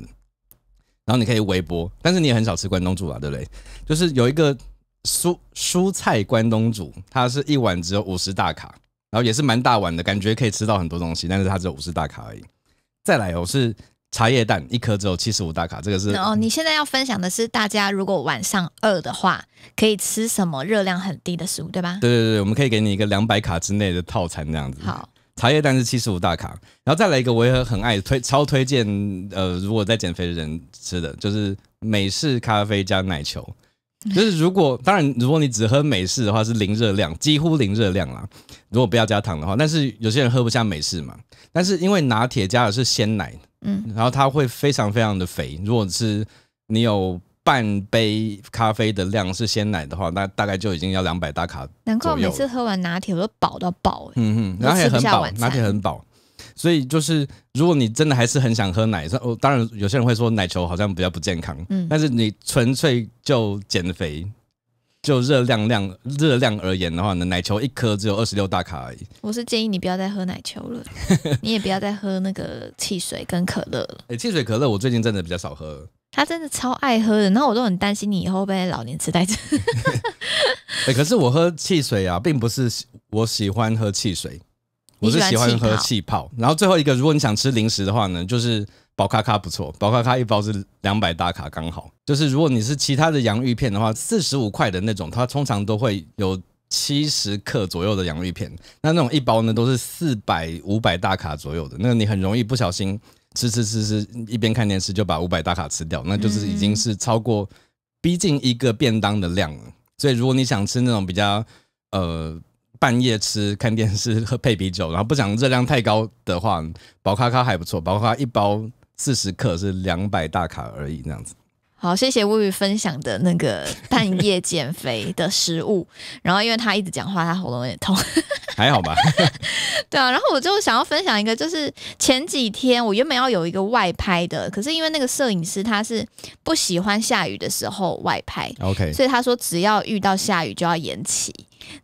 然后你可以微波。但是你也很少吃关东煮啊，对不对？就是有一个蔬蔬菜关东煮，它是一碗只有五十大卡，然后也是蛮大碗的感觉，可以吃到很多东西，但是它只有五十大卡而已。再来哦，是茶叶蛋一颗只有七十五大卡，这个是哦。
你现在要分享的是，大家如果晚上饿的话，可以吃什么热量很低的食物，对吧？
对对对，我们可以给你一个两百卡之内的套餐，这样子。好，茶叶蛋是七十五大卡，然后再来一个，我也很爱推，超推荐。呃，如果在减肥的人吃的就是美式咖啡加奶球。就是如果当然如果你只喝美式的话是零热量几乎零热量啦。如果不要加糖的话，但是有些人喝不下美式嘛，但是因为拿铁加的是鲜奶，嗯，然后它会非常非常的肥。如果是你有半杯咖啡的量是鲜奶的话，那大概就已经要两百大卡难怪我每次
喝完拿铁我都饱到爆，
嗯哼，拿铁很饱，拿铁很饱。所以就是，如果你真的还是很想喝奶，我当然有些人会说奶球好像比较不健康，嗯，但是你纯粹就减肥，就热量量热量而言的话呢，奶球一颗只有二十六大卡而已。
我是建议你不要再喝奶球了，你也不要再喝那个汽水跟可乐
了。哎，汽水可乐我最近真的比较少喝，
他真的超爱喝的，然后我都很担心你以后会被老年痴呆症。
可是我喝汽水啊，并不是我喜欢喝汽水。我是喜欢喝气泡，然后最后一个，如果你想吃零食的话呢，就是宝咖咖不错，宝咖咖一包是两百大卡，刚好。就是如果你是其他的洋芋片的话，四十五块的那种，它通常都会有七十克左右的洋芋片，那那种一包呢都是四百五百大卡左右的，那你很容易不小心吃吃吃吃，一边看电视就把五百大卡吃掉，那就是已经是超过逼近一个便当的量了。所以如果你想吃那种比较呃。半夜吃看电视喝配啤酒，然后不想热量太高的话，宝咖咖还不错。宝咖咖一包四十克是两百大卡而已，这样子。
好，谢谢薇薇分享的那个半夜减肥的食物。然后因为他一直讲话，他喉咙有点痛，
还好吧？
对啊。然后我就想要分享一个，就是前几天我原本要有一个外拍的，可是因为那个摄影师他是不喜欢下雨的时候外拍，OK，所以他说只要遇到下雨就要延期。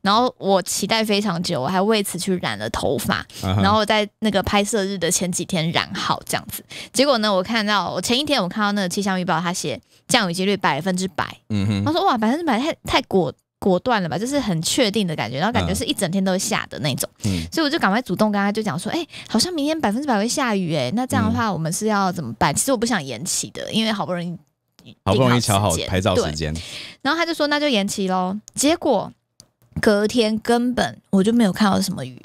然后我期待非常久，我还为此去染了头发，然后在那个拍摄日的前几天染好这样子。结果呢，我看到我前一天我看到那个气象预报，它写降雨几率百分之百。嗯哼，他说哇百分之百太太果果断了吧，就是很确定的感觉，然后感觉是一整天都会下的那种。嗯，所以我就赶快主动跟他就讲说，哎，好像明天百分之百会下雨，哎，那这样的话我们是要怎么办？其实我不想延期的，因为好不容易
好不容易挑好
拍照时间，
然后他就说那就延期喽。结果。隔天根本我就没有看到什么雨，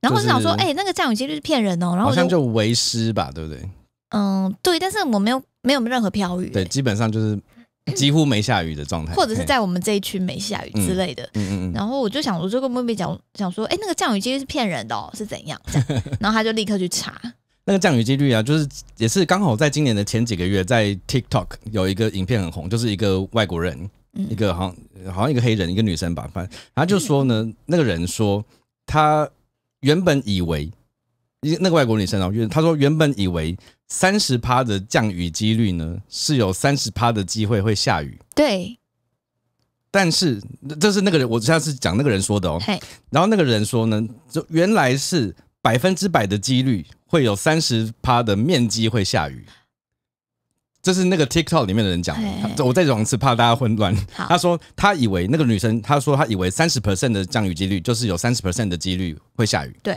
然后就想说，哎，那个降雨几率是骗人哦。然后好像就
为师吧，对不对？
嗯，对。但是我没有没有任何飘雨。
对，基本上就是 几乎没下雨的状态，或者是在
我们这一区没下雨之类的。嗯嗯嗯。然后我就想，说，就跟妹妹讲，想说，哎，那个降雨几率是骗人的，哦，是怎样？然后他就立刻去查。
那个降雨几率啊，就是也是刚好在今年的前几个月，在 TikTok 有一个影片很红，就是一个外国人。一个好像好像一个黑人，一个女生吧，反正他就说呢，那个人说他原本以为，那那个外国女生哦，原他说原本以为三十趴的降雨几率呢是有三十趴的机会会下雨，对，但是这是那个人，我下次讲那个人说的哦，然后那个人说呢，就原来是百分之百的几率会有三十趴的面积会下雨。就是那个 TikTok 里面的人讲，我再讲一次，怕大家混乱。他说他以为那个女生，他说他以为三十 percent 的降雨几率，就是有三十 percent 的几率会下雨。对。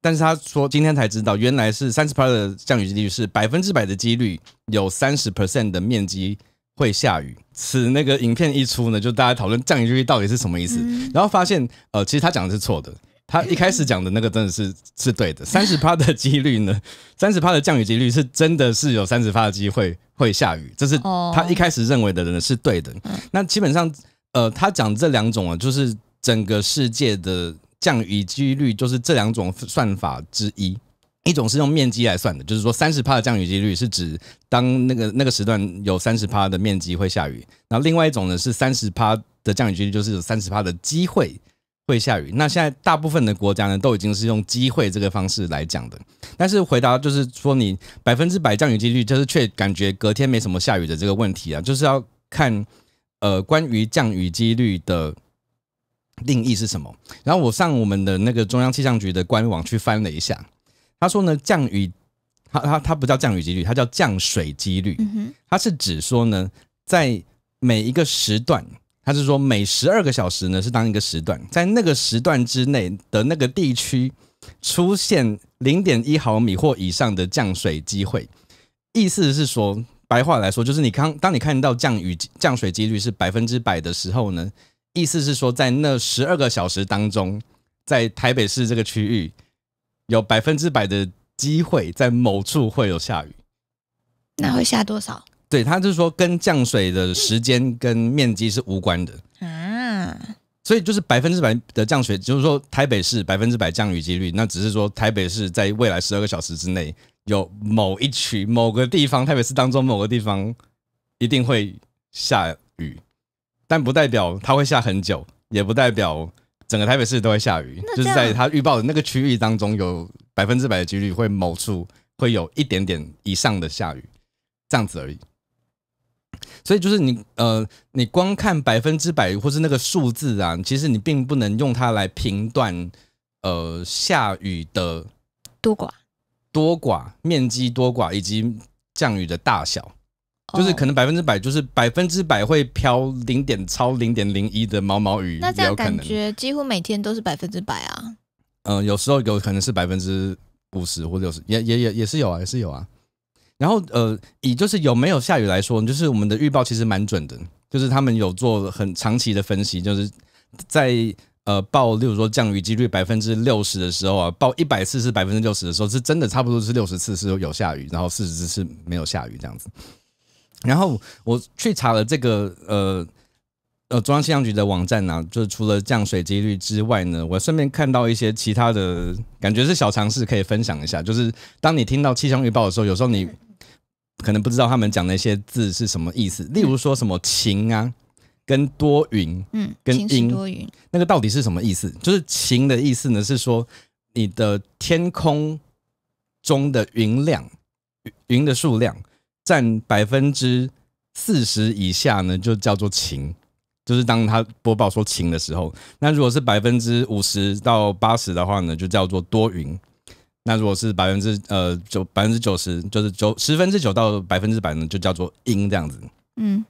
但是他说今天才知道，原来是三十 percent 的降雨几率是百分之百的几率，有三十 percent 的面积会下雨。此那个影片一出呢，就大家讨论降雨几率到底是什么意思，然后发现呃，其实他讲的是错的。他一开始讲的那个真的是是对的，三十帕的几率呢，三十帕的降雨几率是真的是有三十帕的机会会下雨，这是他一开始认为的，人是对的。那基本上，呃，他讲这两种啊，就是整个世界的降雨几率就是这两种算法之一，一种是用面积来算的，就是说三十帕的降雨几率是指当那个那个时段有三十帕的面积会下雨，然后另外一种呢是三十帕的降雨几率就是有三十帕的机会。会下雨。那现在大部分的国家呢，都已经是用机会这个方式来讲的。但是回答就是说，你百分之百降雨几率，就是却感觉隔天没什么下雨的这个问题啊，就是要看呃关于降雨几率的定义是什么。然后我上我们的那个中央气象局的官网去翻了一下，他说呢，降雨它它它不叫降雨几率，它叫降水几率。它是指说呢，在每一个时段。他是说，每十二个小时呢，是当一个时段，在那个时段之内的那个地区出现零点一毫米或以上的降水机会，意思是说，白话来说，就是你刚当你看到降雨降水几率是百分之百的时候呢，意思是说，在那十二个小时当中，在台北市这个区域有百分之百的机会在某处会有下雨，那会
下多少？
对，他就是说，跟降水的时间跟面积是无关的
啊。
所以就是百分之百的降水，就是说台北市百分之百降雨几率，那只是说台北市在未来十二个小时之内，有某一区某个地方，台北市当中某个地方一定会下雨，但不代表它会下很久，也不代表整个台北市都会下雨，就是在它预报的那个区域当中，有百分之百的几率会某处会有一点点以上的下雨，这样子而已。所以就是你呃，你光看百分之百或是那个数字啊，其实你并不能用它来评断呃下雨的多寡，多寡面积多寡以及降雨的大小，就是可能百分之百就是百分之百会飘零点超零点零一的毛毛雨，那这样感觉
几乎每天都是百分之百啊。
嗯，有时候有可能是百分之五十或六十，也也也也是有啊，也是有啊。然后呃，以就是有没有下雨来说，就是我们的预报其实蛮准的。就是他们有做很长期的分析，就是在呃报，例如说降雨几率百分之六十的时候啊，报一百次是百分之六十的时候，是真的差不多是六十次是有下雨，然后四十次是没有下雨这样子。然后我去查了这个呃呃中央气象局的网站啊，就是除了降水几率之外呢，我顺便看到一些其他的，感觉是小常识可以分享一下。就是当你听到气象预报的时候，有时候你可能不知道他们讲那些字是什么意思，例如说什么晴啊，跟多云，嗯，跟阴多云，那个到底是什么意思？就是晴的意思呢，是说你的天空中的云量，云的数量占百分之四十以下呢，就叫做晴。就是当他播报说晴的时候，那如果是百分之五十到八十的话呢，就叫做多云。那如果是百分之呃九百分之九十，就是九十分之九到百分之百呢，就叫做阴这样子。嗯，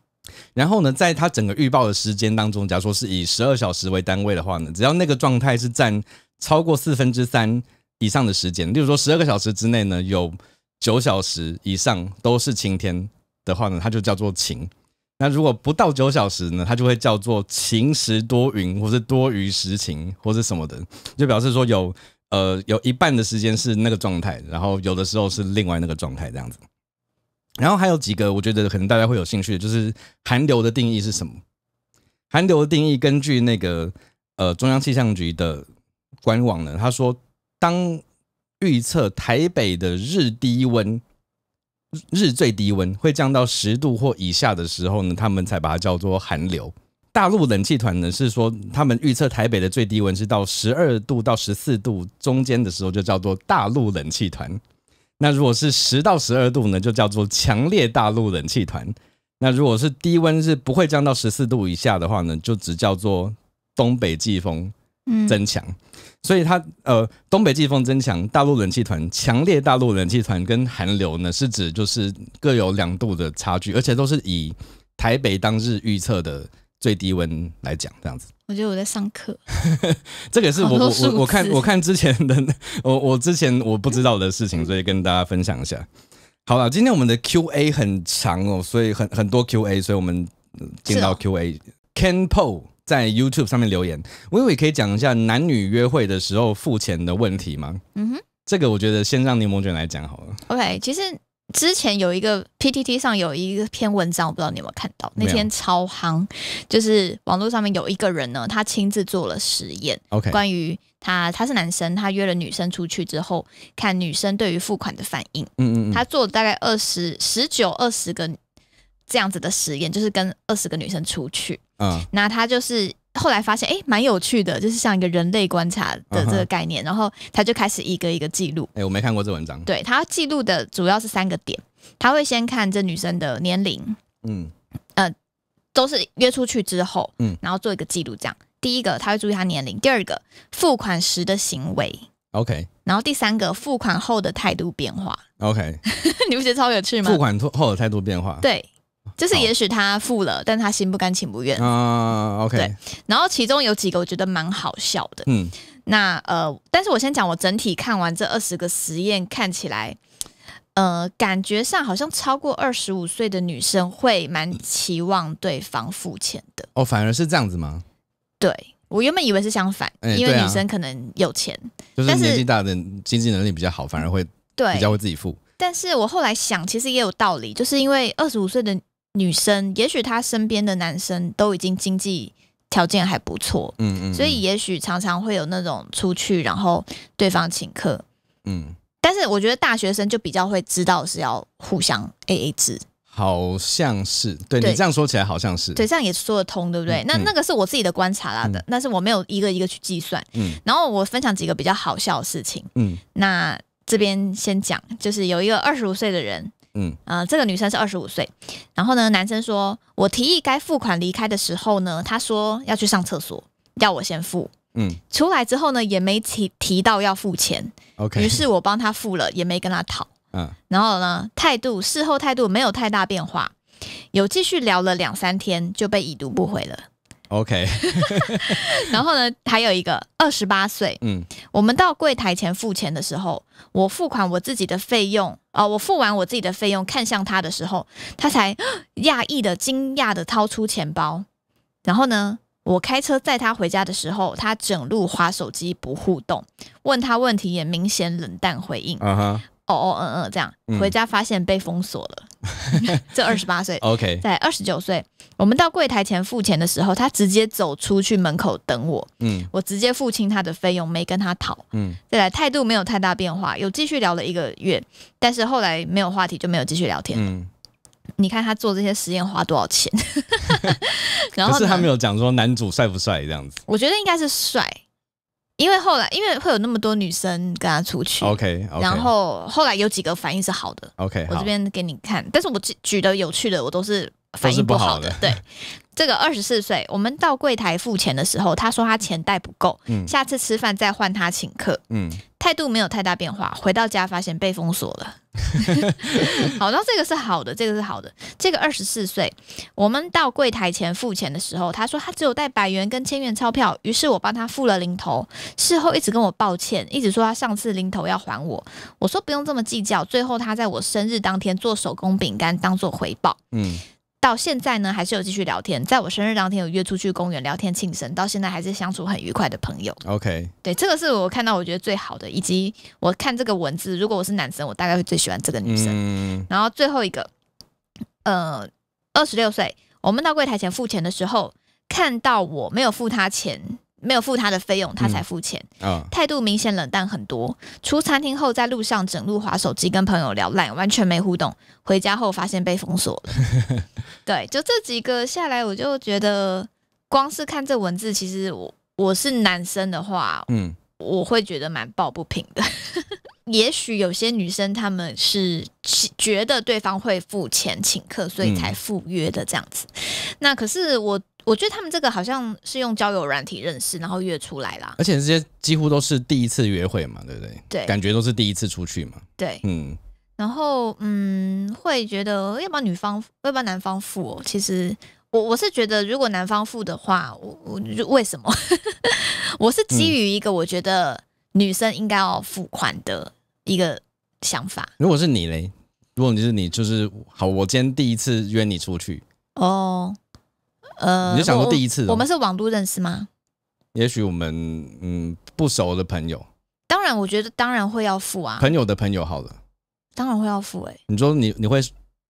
然后呢，在它整个预报的时间当中，假如说是以十二小时为单位的话呢，只要那个状态是占超过四分之三以上的时间，例如说十二个小时之内呢，有九小时以上都是晴天的话呢，它就叫做晴。那如果不到九小时呢，它就会叫做晴时多云，或是多云时晴，或是什么的，就表示说有。呃，有一半的时间是那个状态，然后有的时候是另外那个状态这样子。然后还有几个，我觉得可能大家会有兴趣，就是寒流的定义是什么？寒流的定义，根据那个呃中央气象局的官网呢，他说，当预测台北的日低温、日最低温会降到十度或以下的时候呢，他们才把它叫做寒流。大陆冷气团呢，是说他们预测台北的最低温是到十二度到十四度中间的时候，就叫做大陆冷气团。那如果是十到十二度呢，就叫做强烈大陆冷气团。那如果是低温是不会降到十四度以下的话呢，就只叫做东北季风增强。所以它呃，东北季风增强、大陆冷气团、强烈大陆冷气团跟寒流呢，是指就是各有两度的差距，而且都是以台北当日预测的。最低温来讲这样子，
我觉得我在上课。
这个是我我我我看我看之前的 我我之前我不知道的事情，所以跟大家分享一下。好了，今天我们的 Q&A 很长哦，所以很很多 Q&A，所以我们进到 Q&A。Ken p o 在 YouTube 上面留言，微微可以讲一下男女约会的时候付钱的问题吗？嗯哼，这个我觉得先让柠檬卷来讲好了。
OK，其实。之前有一个 P T T 上有一个篇文章，我不知道你有没有看到。那天超夯，就是网络上面有一个人呢，他亲自做了实验。OK，关于他，他是男生，他约了女生出去之后，看女生对于付款的反应。嗯嗯嗯。他做了大概二十十九二十个这样子的实验，就是跟二十个女生出去。嗯，那他就是。后来发现，哎，蛮有趣的，就是像一个人类观察的这个概念，然后他就开始
一个一个记录。哎，我没看过这文章。
对他记录的主要是三个点，他会先看这女生的年龄，嗯，呃，都是约出去之后，嗯，然后做一个记录。这样，第一个他会注意她年龄，第二个付款时的行为，OK，然后第三个付款后的态度变化，OK，你不觉得超有趣吗？付
款后的态度变化，
对。就是也许他付了，但他心不甘情不愿
啊。OK，对。
然后其中有几个我觉得蛮好笑的。嗯。那呃，但是我先讲，我整体看完这二十个实验，看起来，呃，感觉上好像超过二十五岁的女生会蛮期望对方付钱的。
哦，反而是这样子吗？
对我原本以为是相反，因为女生可能有钱，就是年纪
大的经济能力比较好，反而会对比较会自己付。
但是我后来想，其实也有道理，就是因为二十五岁的。女生也许她身边的男生都已经经济条件还不错，嗯嗯，所以也许常常会有那种出去然后对方请客，嗯，但是我觉得大学生就比较会知道是要互相 A A 制，
好像是对你这样说起来好像是嘴
上也说得通，对不对？那那个是我自己的观察啦的，但是我没有一个一个去计算，嗯，然后我分享几个比较好笑的事情，嗯，那这边先讲，就是有一个二十五岁的人。嗯呃，这个女生是二十五岁，然后呢，男生说，我提议该付款离开的时候呢，他说要去上厕所，要我先付。嗯，出来之后呢，也没提提到要付钱。OK，于是我帮他付了，也没跟他讨。嗯，然后呢，态度事后态度没有太大变化，有继续聊了两三天，就被已读不回了。OK，然后呢，还有一个二十八岁。嗯，我们到柜台前付钱的时候，我付款我自己的费用哦，我付完我自己的费用，看向他的时候，他才讶异的、惊讶的掏出钱包。然后呢，我开车载他回家的时候，他整路滑手机不互动，问他问题也明显冷淡回应。哦哦嗯嗯，这样回家发现被封锁了。这二十八岁，OK，在二十九岁，我们到柜台前付钱的时候，他直接走出去门口等我。嗯，我直接付清他的费用，没跟他讨。嗯，再来态度没有太大变化，又继续聊了一个月，但是后来没有话题就没有继续聊天。嗯，你看他做这些实验花多少钱？然后是他没有
讲说男主帅不帅这样子？
我觉得应该是帅。因为后来，因为会有那么多女生跟他出去
，OK，然
后后来有几个反应是好的
，OK，我这边
给你看，但是我举举的有趣的，我都是反应不好的，对。这个二十四岁，我们到柜台付钱的时候，他说他钱带不够，嗯、下次吃饭再换他请客。嗯，态度没有太大变化。回到家发现被封锁了。好，那这个是好的，这个是好的。这个二十四岁，我们到柜台前付钱的时候，他说他只有带百元跟千元钞票，于是我帮他付了零头。事后一直跟我抱歉，一直说他上次零头要还我。我说不用这么计较。最后他在我生日当天做手工饼干当做回报。嗯。到现在呢，还是有继续聊天。在我生日当天，有约出去公园聊天庆生，到现在还是相处很愉快的朋友。OK，对，这个是我看到我觉得最好的，以及我看这个文字，如果我是男生，我大概会最喜欢这个
女生。
然后最后一个，呃，二十六岁，我们到柜台前付钱的时候，看到我没有付他钱。没有付他的费用，他才付钱。态度明显冷淡很多。出餐厅后，在路上整路滑手机跟朋友聊，烂，完全没互动。回家后发现被封锁了。对，就这几个下来，我就觉得光是看这文字，其实我我是男生的话，嗯，我会觉得蛮抱不平的。也许有些女生他们是觉得对方会付钱请客，所以才赴约的这样子。那可是我。我觉得他们这个好像是用交友软体认识，然后约出来啦。
而且这些几乎都是第一次约会嘛，对不对？对，感觉都是第一次出去嘛。对，嗯，
然后嗯，会觉得要不要女方，要不要男方付？其实我我是觉得，如果男方付的话，我我为什么？我是基于一个我觉得女生应该要付款的一个想法。
如果是你嘞？如果你是你，就是好，我今天第一次约你出去
哦。呃，你就想说第一次？我们是网络认识吗？
也许我们嗯不熟的朋友，
当然我觉得当然会要付啊。朋
友的朋友好了，
当然会要付哎。
你说你你会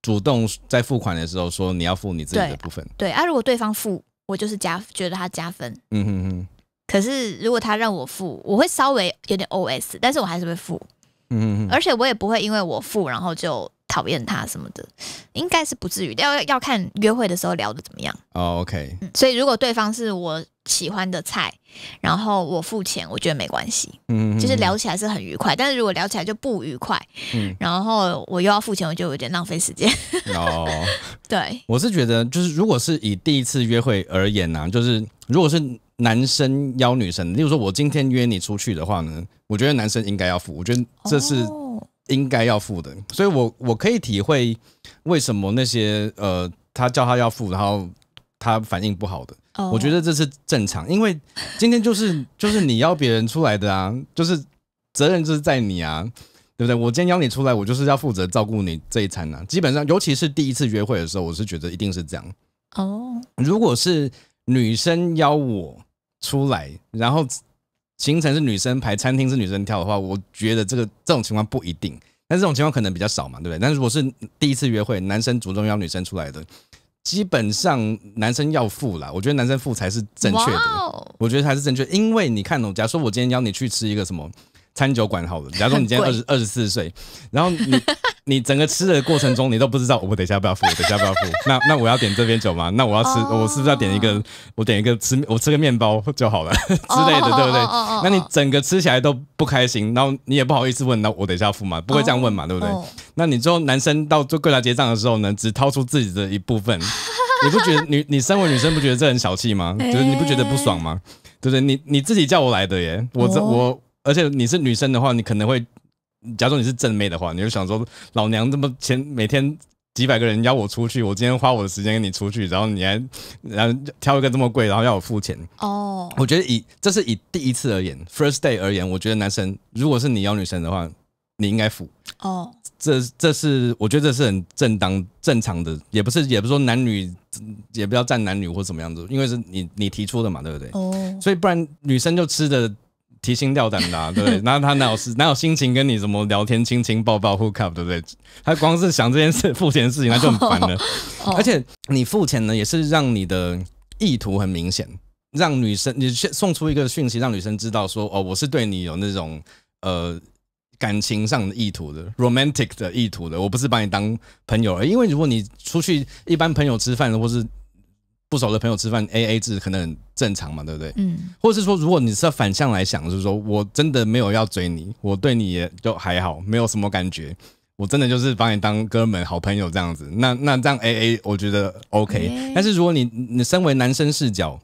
主动在付款的时候说你要付你自己的部分，
对啊。如果对方付，我就是加觉得他加分，嗯哼哼。可是如果他让我付，我会稍微有点 OS，但是我还是会付，
嗯哼哼。而且
我也不会因为我付然后就。讨厌他什么的，应该是不至于，要要看约会的时候聊的怎么样。
哦，OK，嗯，
所以如果对方是我喜欢的菜，然后我付钱，我觉得没关系。嗯，就是聊起来是很愉快，但是如果聊起来就不愉快，嗯，然后我又要付钱，我觉得有点浪费时间。
哦，对，我是觉得就是如果是以第一次约会而言呢，就是如果是男生邀女生，例如说我今天约你出去的话呢，我觉得男生应该要付，我觉得这是。应该要付的，所以，我我可以体会为什么那些呃，他叫他要付，然后他反应不好的，我觉得这是正常，因为今天就是就是你邀别人出来的啊，就是责任就是在你啊，对不对？我今天邀你出来，我就是要负责照顾你这一餐啊，基本上，尤其是第一次约会的时候，我是觉得一定是这样哦。如果是女生邀我出来，然后。行程是女生排，餐厅是女生跳的话，我觉得这个这种情况不一定，但这种情况可能比较少嘛，对不对？但是如果是第一次约会，男生主动邀女生出来的，基本上男生要付啦。我觉得男生付才是正确的，我觉得才是正确，因为你看，假如说我今天邀你去吃一个什么餐酒馆好了，假如说你今天二十二十四岁，然后你。你整个吃的过程中，你都不知道我等一下要不要付，我等一下要不要付？那 那我要点这边酒吗？那我要吃，我是不是要点一个？我点一个吃，我吃个面包就好了 之类的，对不对？那你整个吃起来都不开心，然后你也不好意思问，那我等一下付吗？不会这样问嘛？对不对？那你之后男生到就过来结账的时候呢，只掏出自己的一部分，你不觉得女你身为女生不觉得这很小气吗？就是你不觉得不爽吗？对不对？你你自己叫我来的耶，我这、我而且你是女生的话，你可能会。假如你是正妹的话，你就想说老娘这么前每天几百个人邀我出去，我今天花我的时间跟你出去，然后你还然后挑一个这么贵，然后要我付钱哦。我觉得以这是以第一次而言，first day 而言，我觉得男生如果是你邀女生的话，你应该付哦。这这是我觉得这是很正当正常的，也不是也不是说男女也不要站男女或怎么样子，因为是你你提出的嘛，对不对？哦。所以不然女生就吃的。提心吊胆的，对不对？他哪有事，哪有心情跟你什么聊天、亲亲抱抱、hook up，对不对？他光是想这件事、付钱的事情，他就很烦了。而且你付钱呢，也是让你的意图很明显，让女生你送出一个讯息，让女生知道说，哦，我是对你有那种呃感情上的意图的，romantic 的意图的，我不是把你当朋友已。因为如果你出去一般朋友吃饭，如果是不熟的朋友吃饭，A A 制可能很正常嘛，对不对？嗯，或者是说，如果你是要反向来想，就是说我真的没有要追你，我对你也就还好，没有什么感觉，我真的就是把你当哥们、好朋友这样子。那那这样 A A，我觉得 O K。但是如果你你身为男生视角。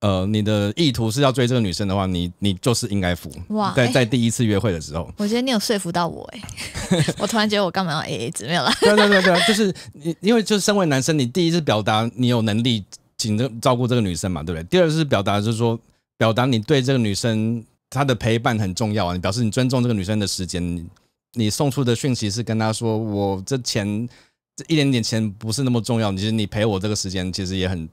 呃，你的意图是要追这个女生的话，你你就是应该服哇，在在第一次约会的时候，
我觉得你有说服到我哎，我突然觉得我干嘛要 AA 制没有了？对对
对对，就是你，因为就是身为男生，你第一次表达你有能力请这照顾这个女生嘛，对不对？第二是表达就是说，表达你对这个女生她的陪伴很重要啊，你表示你尊重这个女生的时间，你送出的讯息是跟她说，我这钱这一点点钱不是那么重要，其实你陪我这个时间其实也很。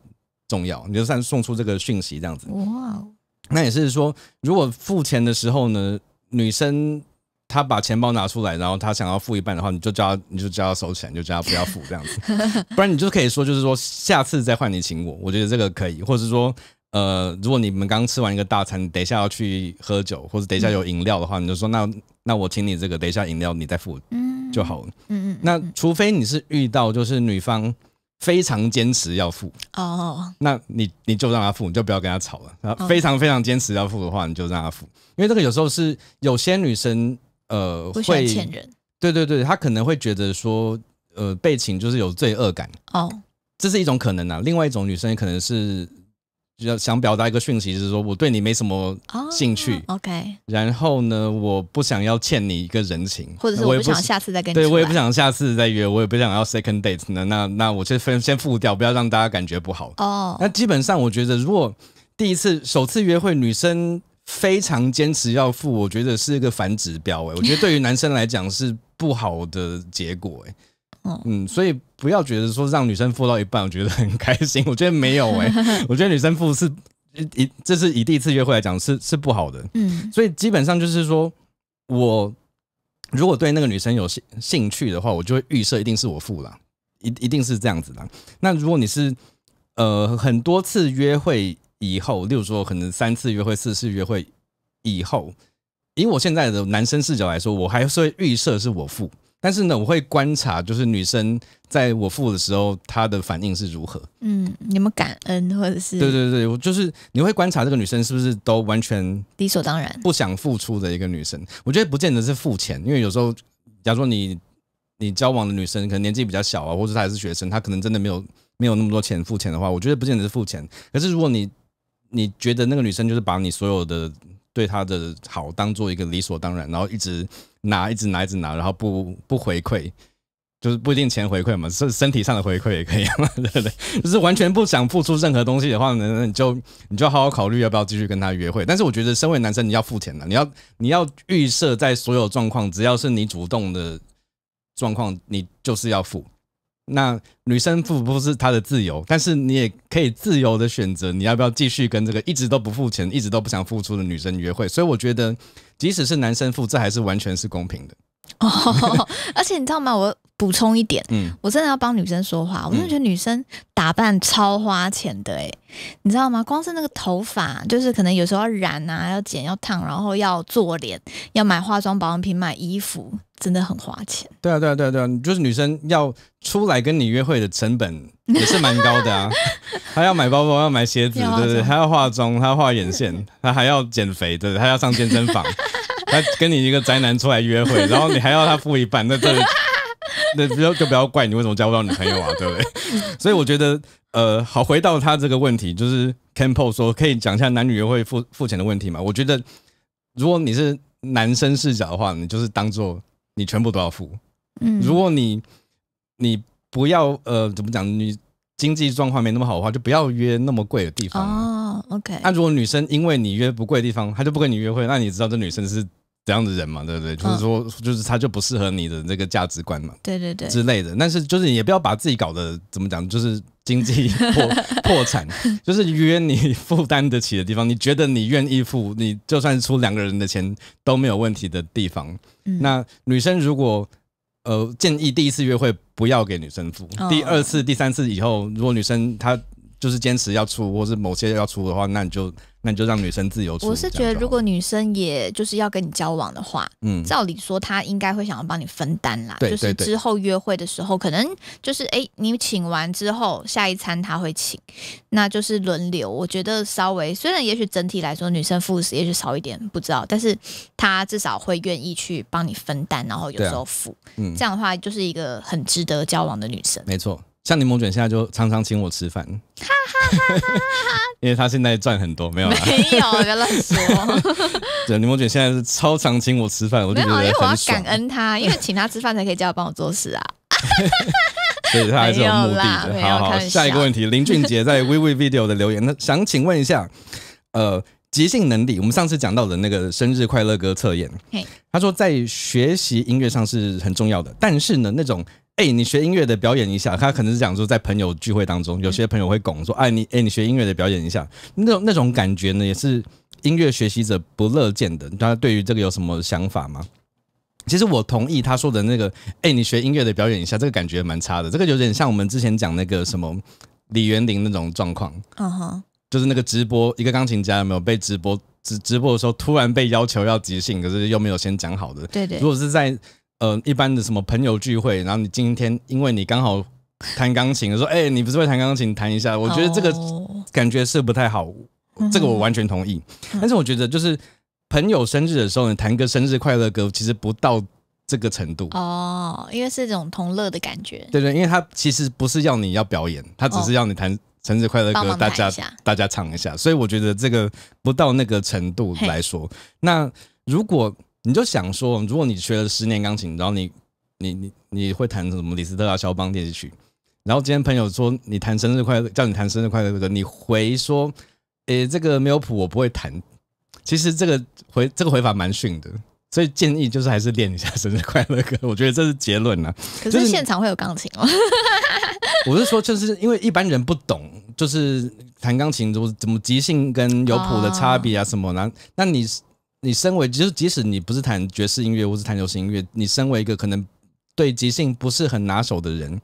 重要，你就算送出这个讯息这样子。哇，那也是说，如果付钱的时候呢，女生她把钱包拿出来，然后她想要付一半的话，你就叫她，你就叫她收起来，就叫她不要付这样子。不然你就可以说，就是说下次再换你请我。我觉得这个可以，或者说，呃，如果你们刚吃完一个大餐，等一下要去喝酒，或者等一下有饮料的话，你就说那那我请你这个，等一下饮料你再付，嗯，就好了。嗯嗯。那除非你是遇到就是女方。非常坚持要付哦，那你你就让他付，你就不要跟他吵了。非常非常坚持要付的话，你就让他付，因为这个有时候是有些女生呃会欠人，对对对，她可能会觉得说呃被请就是有罪恶感哦，这是一种可能啊。另外一种女生可能是。要想表达一个讯息，就是说我对你没什么兴趣，OK。然后呢，我不想要欠你一个人情，或者是我不想下次再跟你对，我也不想下次再约，我也不想要 second date 呢。那那我就先先付掉，不要让大家感觉不好哦。那基本上，我觉得如果第一次首次约会女生非常坚持要付，我觉得是一个反指标哎。我觉得对于男生来讲是不好的结果哎。嗯，所以不要觉得说让女生付到一半，我觉得很开心。我觉得没有哎，我觉得女生付是一，这是以第一次约会来讲是是不好的。嗯，所以基本上就是说，我如果对那个女生有兴兴趣的话，我就会预设一定是我付了，一一定是这样子的。那如果你是呃很多次约会以后，例如说可能三次约会、四次约会以后，以我现在的男生视角来说，我还是会预设是我付。但是呢，我会观察，就是女生在我付的时候，她的反应是如何。
嗯，你们感恩，或者是？对
对对，就是你会观察这个女生是不是都完全理所当然，不想付出的一个女生。我觉得不见得是付钱，因为有时候，假如说你你交往的女生可能年纪比较小啊，或者她还是学生，她可能真的没有没有那么多钱付钱的话，我觉得不见得是付钱。可是如果你你觉得那个女生就是把你所有的对她的好当做一个理所当然，然后一直。拿一直拿一直拿，然后不不回馈，就是不一定钱回馈嘛，是身体上的回馈也可以嘛，对不对？就是完全不想付出任何东西的话呢，那你就你就好好考虑要不要继续跟他约会。但是我觉得，身为男生你要付钱的，你要你要预设在所有状况，只要是你主动的状况，你就是要付。那女生付不是她的自由，但是你也可以自由的选择，你要不要继续跟这个一直都不付钱、一直都不想付出的女生约会？所以我觉得，即使是男生付，这还是完全是公平的。
哦，而且你知道吗？我。补充一点，嗯，我真的要帮女生说话。我真的觉得女生打扮超花钱的，哎，你知道吗？光是那个头发，就是可能有时候要染啊，要剪，要烫，然后要做脸，要买化妆保养品，买衣服，
真的很花钱。对啊，对啊，对啊，对啊，就是女生要出来跟你约会的成本 也是蛮高的啊。还要买包包，要买鞋子，对对，还要化妆，她画眼线，她还要减肥不对？她要上健身房。她 跟你一个宅男出来约会，然后你还要她付一半，那这。那不要就不要怪你为什么交不到女朋友啊，对不对？所以我觉得，呃，好，回到他这个问题，就是 c a m p o l 说可以讲一下男女约会付付钱的问题嘛？我觉得，如果你是男生视角的话，你就是当做你全部都要付。嗯，如果你你不要呃，怎么讲？你经济状况没那么好的话，就不要约那么贵的地
方。哦，OK。那
如果女生因为你约不贵的地方，她就不跟你约会，那你知道这女生是？这样子人嘛，对不对？就是说，就是他就不适合你的那个价值观嘛，
对对对之
类的。但是就是也不要把自己搞得怎么讲，就是经济破破产，就是约你负担得起的地方，你觉得你愿意付，你就算出两个人的钱都没有问题的地方。那女生如果呃建议第一次约会不要给女生付，第二次、第三次以后，如果女生她就是坚持要出，或是某些要出的话，那你就。那你就让女生自由。我是觉得，如果
女生也就是要跟你交往的话，嗯，照理说她应该会想要帮你分担啦。对就是之后约会的时候，可能就是哎，你请完之后，下一餐她会请，那就是轮流。我觉得稍微虽然也许整体来说女生付的也许少一点，不知道，但是她至少会愿意去帮你分担，然后有时候付。嗯。这样的话就是一个很值得交往的女生。
没错。像柠檬卷现在就常常请我吃饭，哈哈哈！因为他现在赚很多，没有没有，别乱说。对，柠檬卷现在是超常请我吃饭，我觉得很爽。因为我要感
恩他，因为请他吃饭才可以叫他帮我做事啊。哈
哈哈！是有目的。好好，下一个问题，林俊杰在微微 v i d e o 的留言，想请问一下，呃，即兴能力，我们上次讲到的那个生日快乐歌测验，他说在学习音乐上是很重要的，但是呢，那种。哎，你学音乐的表演一下，他可能是讲说在朋友聚会当中，有些朋友会拱说，哎，你哎，你学音乐的表演一下，那种那种感觉呢，也是音乐学习者不乐见的。大家对于这个有什么想法吗？其实我同意他说的那个，哎，你学音乐的表演一下，这个感觉蛮差的。这个有点像我们之前讲那个什么李元林那种状况，嗯哼，就是那个直播一个钢琴家有没有被直播直直播的时候突然被要求要即兴，可是又没有先讲好的，对对。如果是在呃，一般的什么朋友聚会，然后你今天因为你刚好弹钢琴，说哎，你不是会弹钢琴，弹一下。我觉得这个感觉是不太好，这个我完全同意。但是我觉得就是朋友生日的时候，你弹个生日快乐歌，其实不到这个程度
哦，因为是一种同乐的感觉。
对对，因为他其实不是要你要表演，他只是要你弹生日快乐歌，大家大家唱一下。所以我觉得这个不到那个程度来说，那如果。你就想说，如果你学了十年钢琴，然后你你你你会弹什么李斯特啊、肖邦电习曲？然后今天朋友说你弹生日快乐，叫你弹生日快乐歌，你回说，诶，这个没有谱，我不会弹。其实这个回这个回法蛮逊的，所以建议就是还是练一下生日快乐歌。我觉得这是结论呢。
可是现场会有钢琴哦。
我是说，就是因为一般人不懂，就是弹钢琴么怎么即兴跟有谱的差别啊什么的。那你是？你身为，就是即使你不是弹爵士音乐，或是弹流行音乐，你身为一个可能对即兴不是很拿手的人，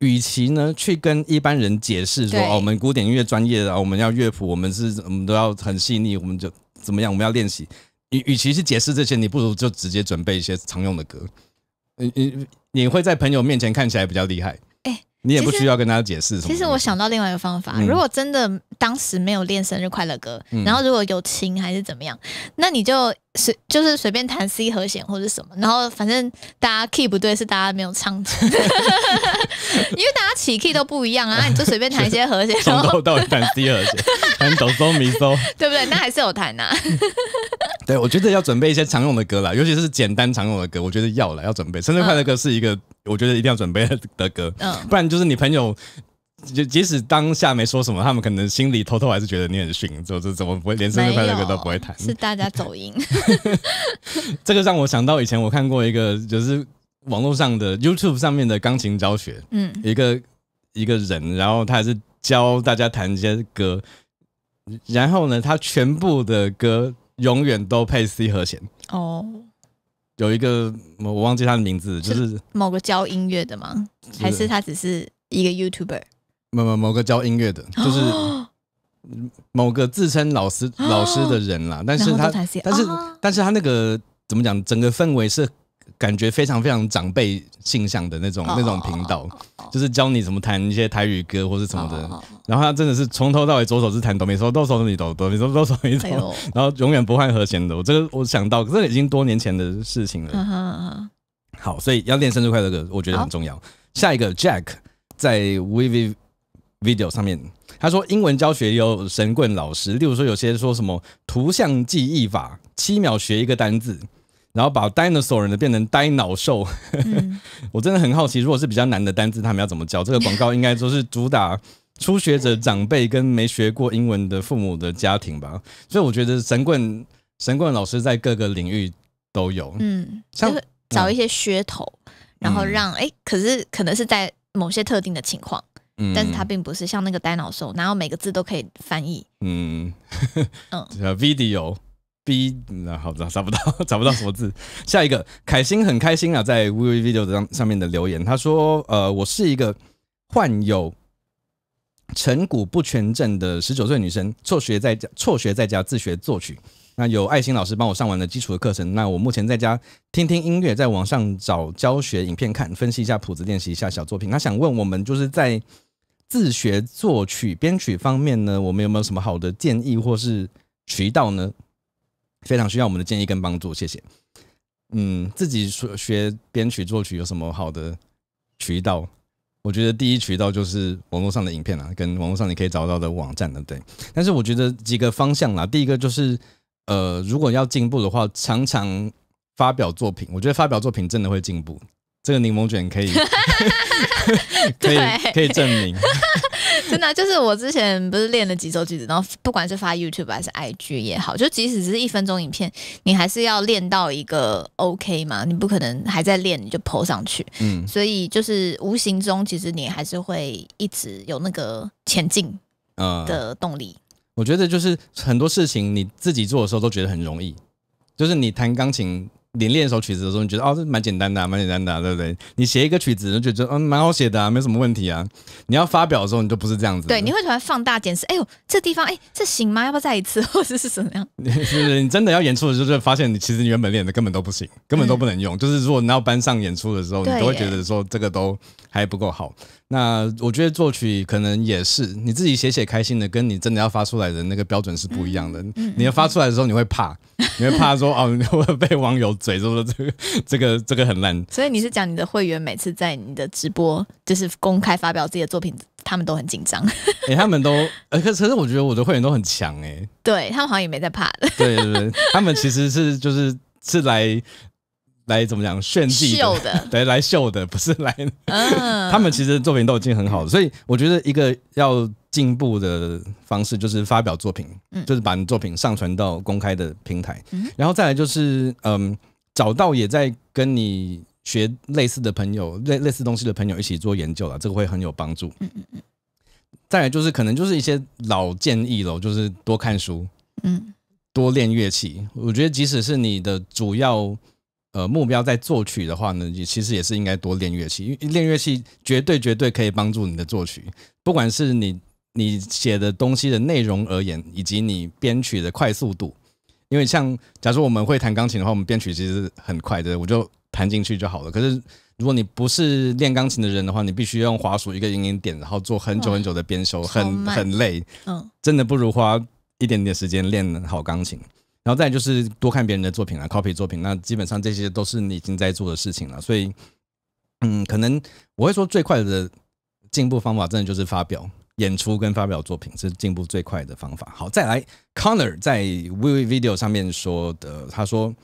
与其呢去跟一般人解释说，哦，我们古典音乐专业的，我们要乐谱，我们是，我们都要很细腻，我们就怎么样，我们要练习。与与其是解释这些，你不如就直接准备一些常用的歌，你你你会在朋友面前看起来比较厉害。你也不需要跟大家解释什么。其实我想
到另外一个方法，如果真的当时没有练生日快乐歌，然后如果有琴还是怎么样，那你就随就是随便弹 C 和弦或者什么，然后反正大家 key 不对是大家没有唱。因为大家起 key 都不一样啊，你就随便弹一些和弦，从头到尾
弹 C 和弦，弹走松咪松，
对不对？那还是有弹呐。
对，我觉得要准备一些常用的歌啦，尤其是简单常用的歌，我觉得要了要准备。生日快乐歌是一个我觉得一定要准备的歌，嗯，不然就是你朋友，就即使当下没说什么，他们可能心里偷偷还是觉得你很逊，就这怎么不会连生日快乐歌都不会弹？是
大家走音。
这个让我想到以前我看过一个，就是。网络上的 YouTube 上面的钢琴教学，嗯，一个一个人，然后他是教大家弹一些歌，然后呢，他全部的歌永远都配 C 和弦。哦，有一个我忘记他的名字，就是
某个教音乐的吗？还是他只是一个 YouTuber？
某某某个教音乐的，就是某个自称老师老师的人啦。但是他，但是，但是他那个怎么讲？整个氛围是。感觉非常非常长辈性向的那种那种频道，就是教你怎么弹一些台语歌或是什么的。然后他真的是从头到尾左手是弹哆咪，说哆嗦咪哆哆咪嗦，哆嗦咪哆，然后永远不换和弦的。我这个我想到，这已经多年前的事情
了。
好，所以要练生日快乐歌，我觉得很重要。下一个 Jack 在 Viv Video 上面，他说英文教学有神棍老师，例如说有些说什么图像记忆法，七秒学一个单字。然后把 d i n 呆脑兽人的变成呆脑兽，我真的很好奇，如果是比较难的单字，他们要怎么教？这个广告应该说是主打初学者、长辈跟没学过英文的父母的家庭吧。所以我觉得神棍神棍老师在各个领域都有，
嗯，像找一些噱头，然后让哎，可是可能是在某些特定的情况，嗯，但是他并不是像那个呆脑兽，然后每个字都可以翻译，嗯，嗯，
video。B 那好找找不到 找不到什么字。下一个，凯欣很开心啊，在 WeVideo 上上面的留言，他说：“呃，我是一个患有成骨不全症的十九岁女生，辍学在家，辍学在家自学作曲。那有爱心老师帮我上完了基础的课程。那我目前在家听听音乐，在网上找教学影片看，分析一下谱子，练习一下小作品。他想问我们，就是在自学作曲、编曲方面呢，我们有没有什么好的建议或是渠道呢？”非常需要我们的建议跟帮助，谢谢。嗯，自己学学编曲作曲有什么好的渠道？我觉得第一渠道就是网络上的影片啊，跟网络上你可以找到的网站的对。但是我觉得几个方向啦，第一个就是呃，如果要进步的话，常常发表作品，我觉得发表作品真的会进步。这个柠檬卷可以，
可以，可以证明。真的，就是我之前不是练了几周句子，然后不管是发 YouTube 还是 IG 也好，就即使是一分钟影片，你还是要练到一个 OK 嘛，你不可能还在练你就 PO 上去。嗯，所以就是无形中，其实你还是会一直有那个前进的动力。
我觉得就是很多事情你自己做的时候都觉得很容易，就是你弹钢琴。你练一首曲子的时候，你觉得哦，这蛮简单的，蛮简单的，对不对？你写一个曲子就觉得嗯，蛮好写的啊，没什么问题啊。你要发表的时候，你就不是这样子。
对，你会突然放大检视，哎呦，这地方哎，这行吗？要不要再一次，或者是怎么样？
你真的要演出的时候，就发现你其实你原本练的根本都不行，根本都不能用。就是如果你要班上演出的时候，你都会觉得说这个都还不够好。那我觉得作曲可能也是你自己写写开心的，跟你真的要发出来的那个标准是不一样的。你要发出来的时候，你会怕，你会怕说哦，你会被网友嘴是不是这个这个这个很烂？所
以你是讲你的会员每次在你的直播就是公开发表自己的作品，他们都很紧张。
哎，他们都呃，可是可是我觉得我的会员都很强哎。
对他们好像也没在怕的。
对对对，他们其实是就是是来。来怎么讲炫技的？对，来秀的 不是来。
嗯，
他们其实作品都已经很好，所以我觉得一个要进步的方式就是发表作品，嗯，就是把你作品上传到公开的平台，嗯，然后再来就是嗯，找到也在跟你学类似的朋友，类类似东西的朋友一起做研究了，这个会很有帮助。嗯嗯。再来就是可能就是一些老建议了，就是多看书，嗯，多练乐器。我觉得即使是你的主要。呃，目标在作曲的话呢，也其实也是应该多练乐器，因为练乐器绝对绝对可以帮助你的作曲，不管是你你写的东西的内容而言，以及你编曲的快速度。因为像，假如我们会弹钢琴的话，我们编曲其实很快，的，我就弹进去就好了。可是如果你不是练钢琴的人的话，你必须用滑鼠一个音点，然后做很久很久的编修，很很累。嗯，真的不如花一点点时间练好钢琴。然后再就是多看别人的作品啊，copy 作品。那基本上这些都是你已经在做的事情了。所以，嗯，可能我会说最快的进步方法，真的就是发表、演出跟发表作品是进步最快的方法。好，再来，Connor 在 WeVideo 上面说的，他说，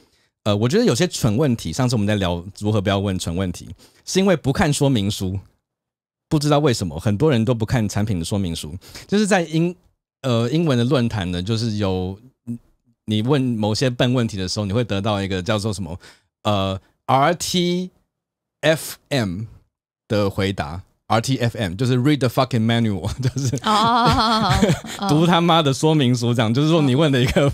呃，我觉得有些蠢问题。上次我们在聊如何不要问蠢问题，是因为不看说明书，不知道为什么很多人都不看产品的说明书。就是在英呃英文的论坛呢，就是有。你问某些笨问题的时候，你会得到一个叫做什么？呃，R T F M 的回答，R T F M 就是 Read the fucking manual，就是
哦读
他妈的说明书。讲就是说你问了一个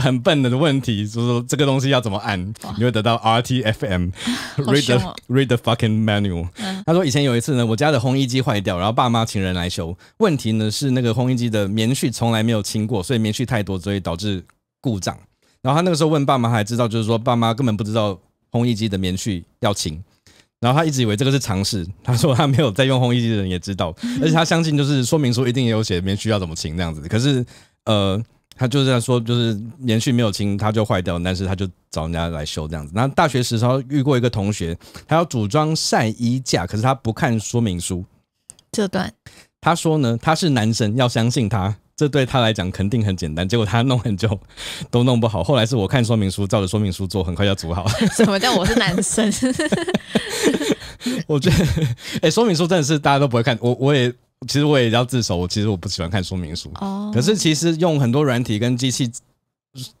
很笨的问题，就是说这个东西要怎么按，你会得到 R T F M，Read the Read the fucking manual。他说以前有一次呢，我家的烘衣机坏掉，然后爸妈请人来修。问题呢是那个烘衣机的棉絮从来没有清过，所以棉絮太多，所以导致。故障，然后他那个时候问爸妈，还知道，就是说爸妈根本不知道烘衣机的棉絮要清，然后他一直以为这个是常识。他说他没有在用烘衣机的人也知道，而且他相信就是说明书一定也有写棉絮要怎么清这样子。可是，呃，他就是在说就是棉絮没有清，它就坏掉，但是他就找人家来修这样子。那大学时，他遇过一个同学，他要组装晒衣架，可是他不看说明书。这段他说呢，他是男生，要相信他。这对他来讲肯定很简单，结果他弄很久 都弄不好。后来是我看说明书，照着说明书做，很快就煮好了。
什么叫我是男生？
我觉得，哎，说明书真的是大家都不会看。我我也其实我也要自首，我其实我不喜欢看说明书。哦，可是其实用很多软体跟机器。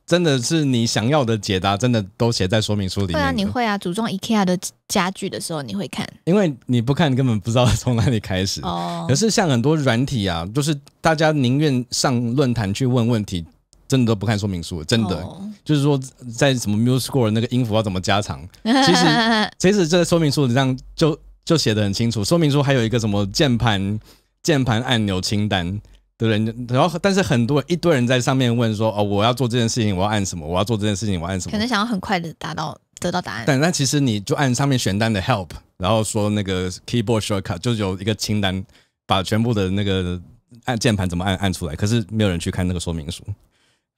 真的是你想要的解答，真的都写在说明书里。会啊，你
会啊，组装 IKEA 的家具的时候，你会看。
因为你不看，根本不知道从哪里开始。哦。可是像很多软体啊，就是大家宁愿上论坛去问问题，真的都不看说明书，真的。哦。就是说，在什么 MuseScore 那个音符要怎么加长，其实 其实这说明书上就就写的很清楚。说明书还有一个什么键盘键盘按钮清单。的人，然后但是很多一堆人在上面问说，哦，我要做这件事情，我要按什么？我要做这件事情，我按什么？可
能想要很快的达到得到答案。但
那其实你就按上面选单的 Help，然后说那个 Keyboard Shortcut，就是有一个清单，把全部的那个按键盘怎么按按出来。可是没有人去看那个说明书。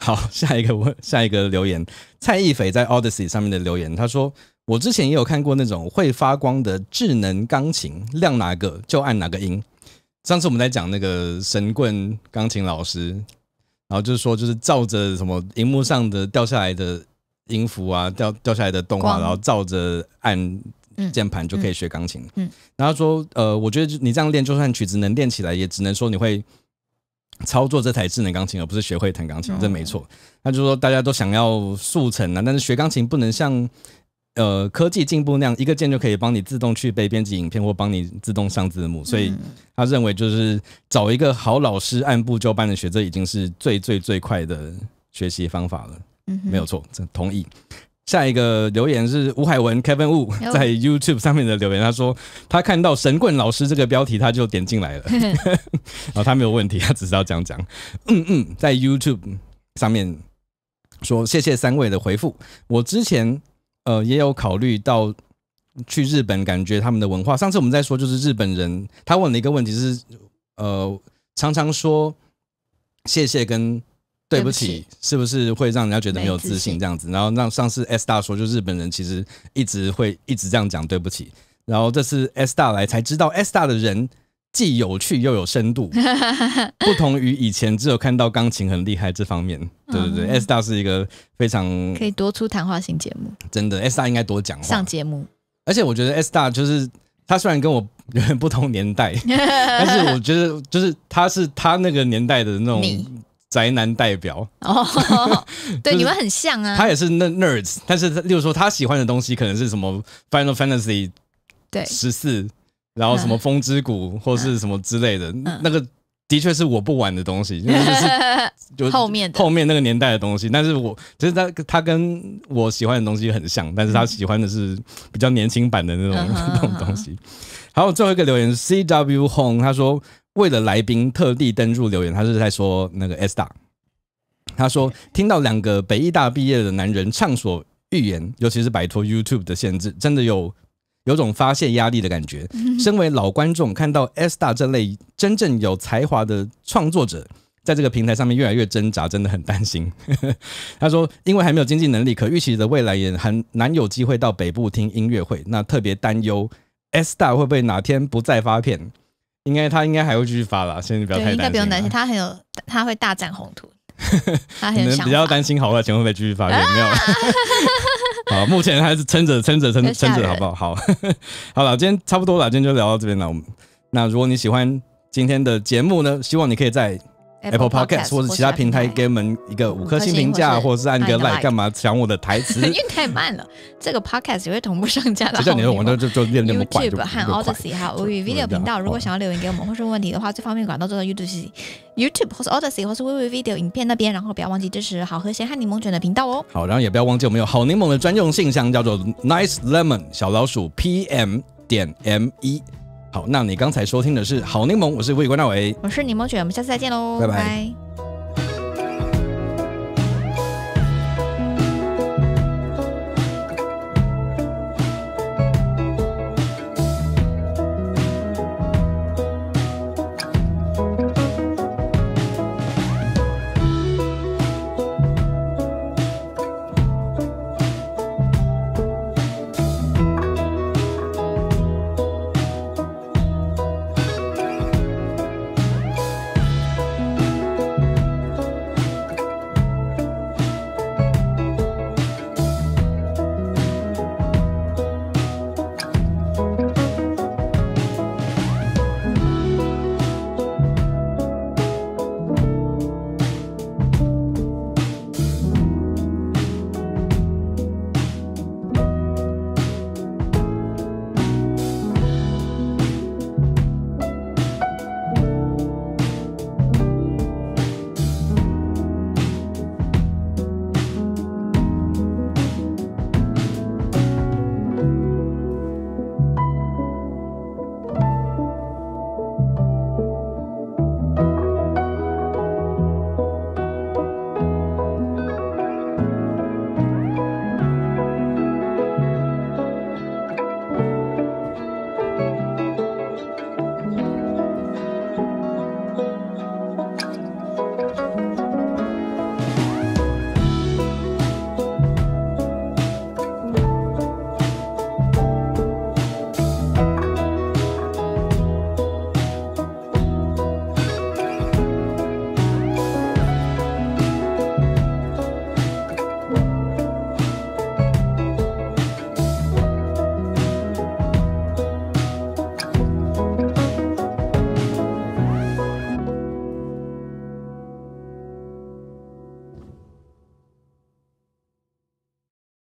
好，下一个问下一个留言，蔡义斐在 Odyssey 上面的留言，他说我之前也有看过那种会发光的智能钢琴，亮哪个就按哪个音。上次我们在讲那个神棍钢琴老师，然后就是说，就是照着什么荧幕上的掉下来的音符啊，掉掉下来的动画，然后照着按键盘就可以学钢琴。嗯，然后说，呃，我觉得你这样练，就算曲子能练起来，也只能说你会操作这台智能钢琴，而不是学会弹钢琴。这没错。那就说大家都想要速成啊，但是学钢琴不能像。呃，科技进步那样一个键就可以帮你自动去背编辑影片或帮你自动上字幕，所以他认为就是找一个好老师按部就班的学，这已经是最最最快的学习方法了。嗯，没有错，这同意。下一个留言是吴海文 Kevin Wu 在 YouTube 上面的留言，他说他看到“神棍老师”这个标题，他就点进来了。然 后他没有问题，他只是要讲讲。嗯嗯，在 YouTube 上面说谢谢三位的回复，我之前。呃，也有考虑到去日本，感觉他们的文化。上次我们在说，就是日本人，他问了一个问题，是呃，常常说谢谢跟对不起，是不是会让人家觉得没有自信这样子？然后让上次 S 大说，就日本人其实一直会一直这样讲对不起。然后这次 S 大来才知道，S 大的人。既有趣又有深度，不同于以前只有看到钢琴很厉害这方面，对对对，S 大是一个非常可以
多出谈话型节目，
真的，S 大应该多讲话上节目。而且我觉得 S 大就是他虽然跟我有 点不同年代，但是我觉得就是他是他那个年代的那种宅男代表
哦，对，你们很像啊，他也是
那 nerds，但是例如说他喜欢的东西可能是什么 Final Fantasy 对十四。然后什么 风之谷或是什么之类的，那个的确是我不玩的东西，就是 后面后面那个年代的东西。但是我就是他，他跟我喜欢的东西很像，但是他喜欢的是比较年轻版的那种 那种东西。还有最后一个留言是 C W Home，他说为了来宾特地登入留言，他是在说那个 S 大，他说听到两个北艺大毕业的男人畅所欲言，尤其是摆脱 YouTube 的限制，真的有。有种发泄压力的感觉。身为老观众，看到 S 大这类真正有才华的创作者，在这个平台上面越来越挣扎，真的很担心。他说，因为还没有经济能力，可预期的未来也很难有机会到北部听音乐会。那特别担忧 S 大会不会哪天不再发片？应该他应该还会继续发啦。现在不要太担心。应该不用
担心，他很有，他会大展宏图。他很比较
担心，好了，钱会不会继续发片？没有。好，目前还是撑着，撑着，撑着，撑着，好不好？好，好了，今天差不多了，今天就聊到这边了。那如果你喜欢今天的节目呢，希望你可以在。Apple Podcast 或者其他平台给我们一个五颗星评价，或者是按个 like 干嘛抢我的台词？反 应
太慢了，这个 podcast 也会同步上架 的。就像你说，我
们就就练练那么快。YouTube 和 Odyssey 哈，WeVideo 频道，如果想
要留言给我们或是问题的话，最方便管道就到 YouTube YouTube 或是 Odyssey 或是 WeVideo 影片那边。然后不要忘记支持好和谐和柠檬卷的频道哦。
好，然后也不要忘记我们有好柠檬的专用信箱，叫做 nicelemon 小老鼠 pm 点 me。好，那你刚才收听的是《好柠檬》，我是魏冠大维，
我是柠檬卷，我们下次再见喽，拜拜。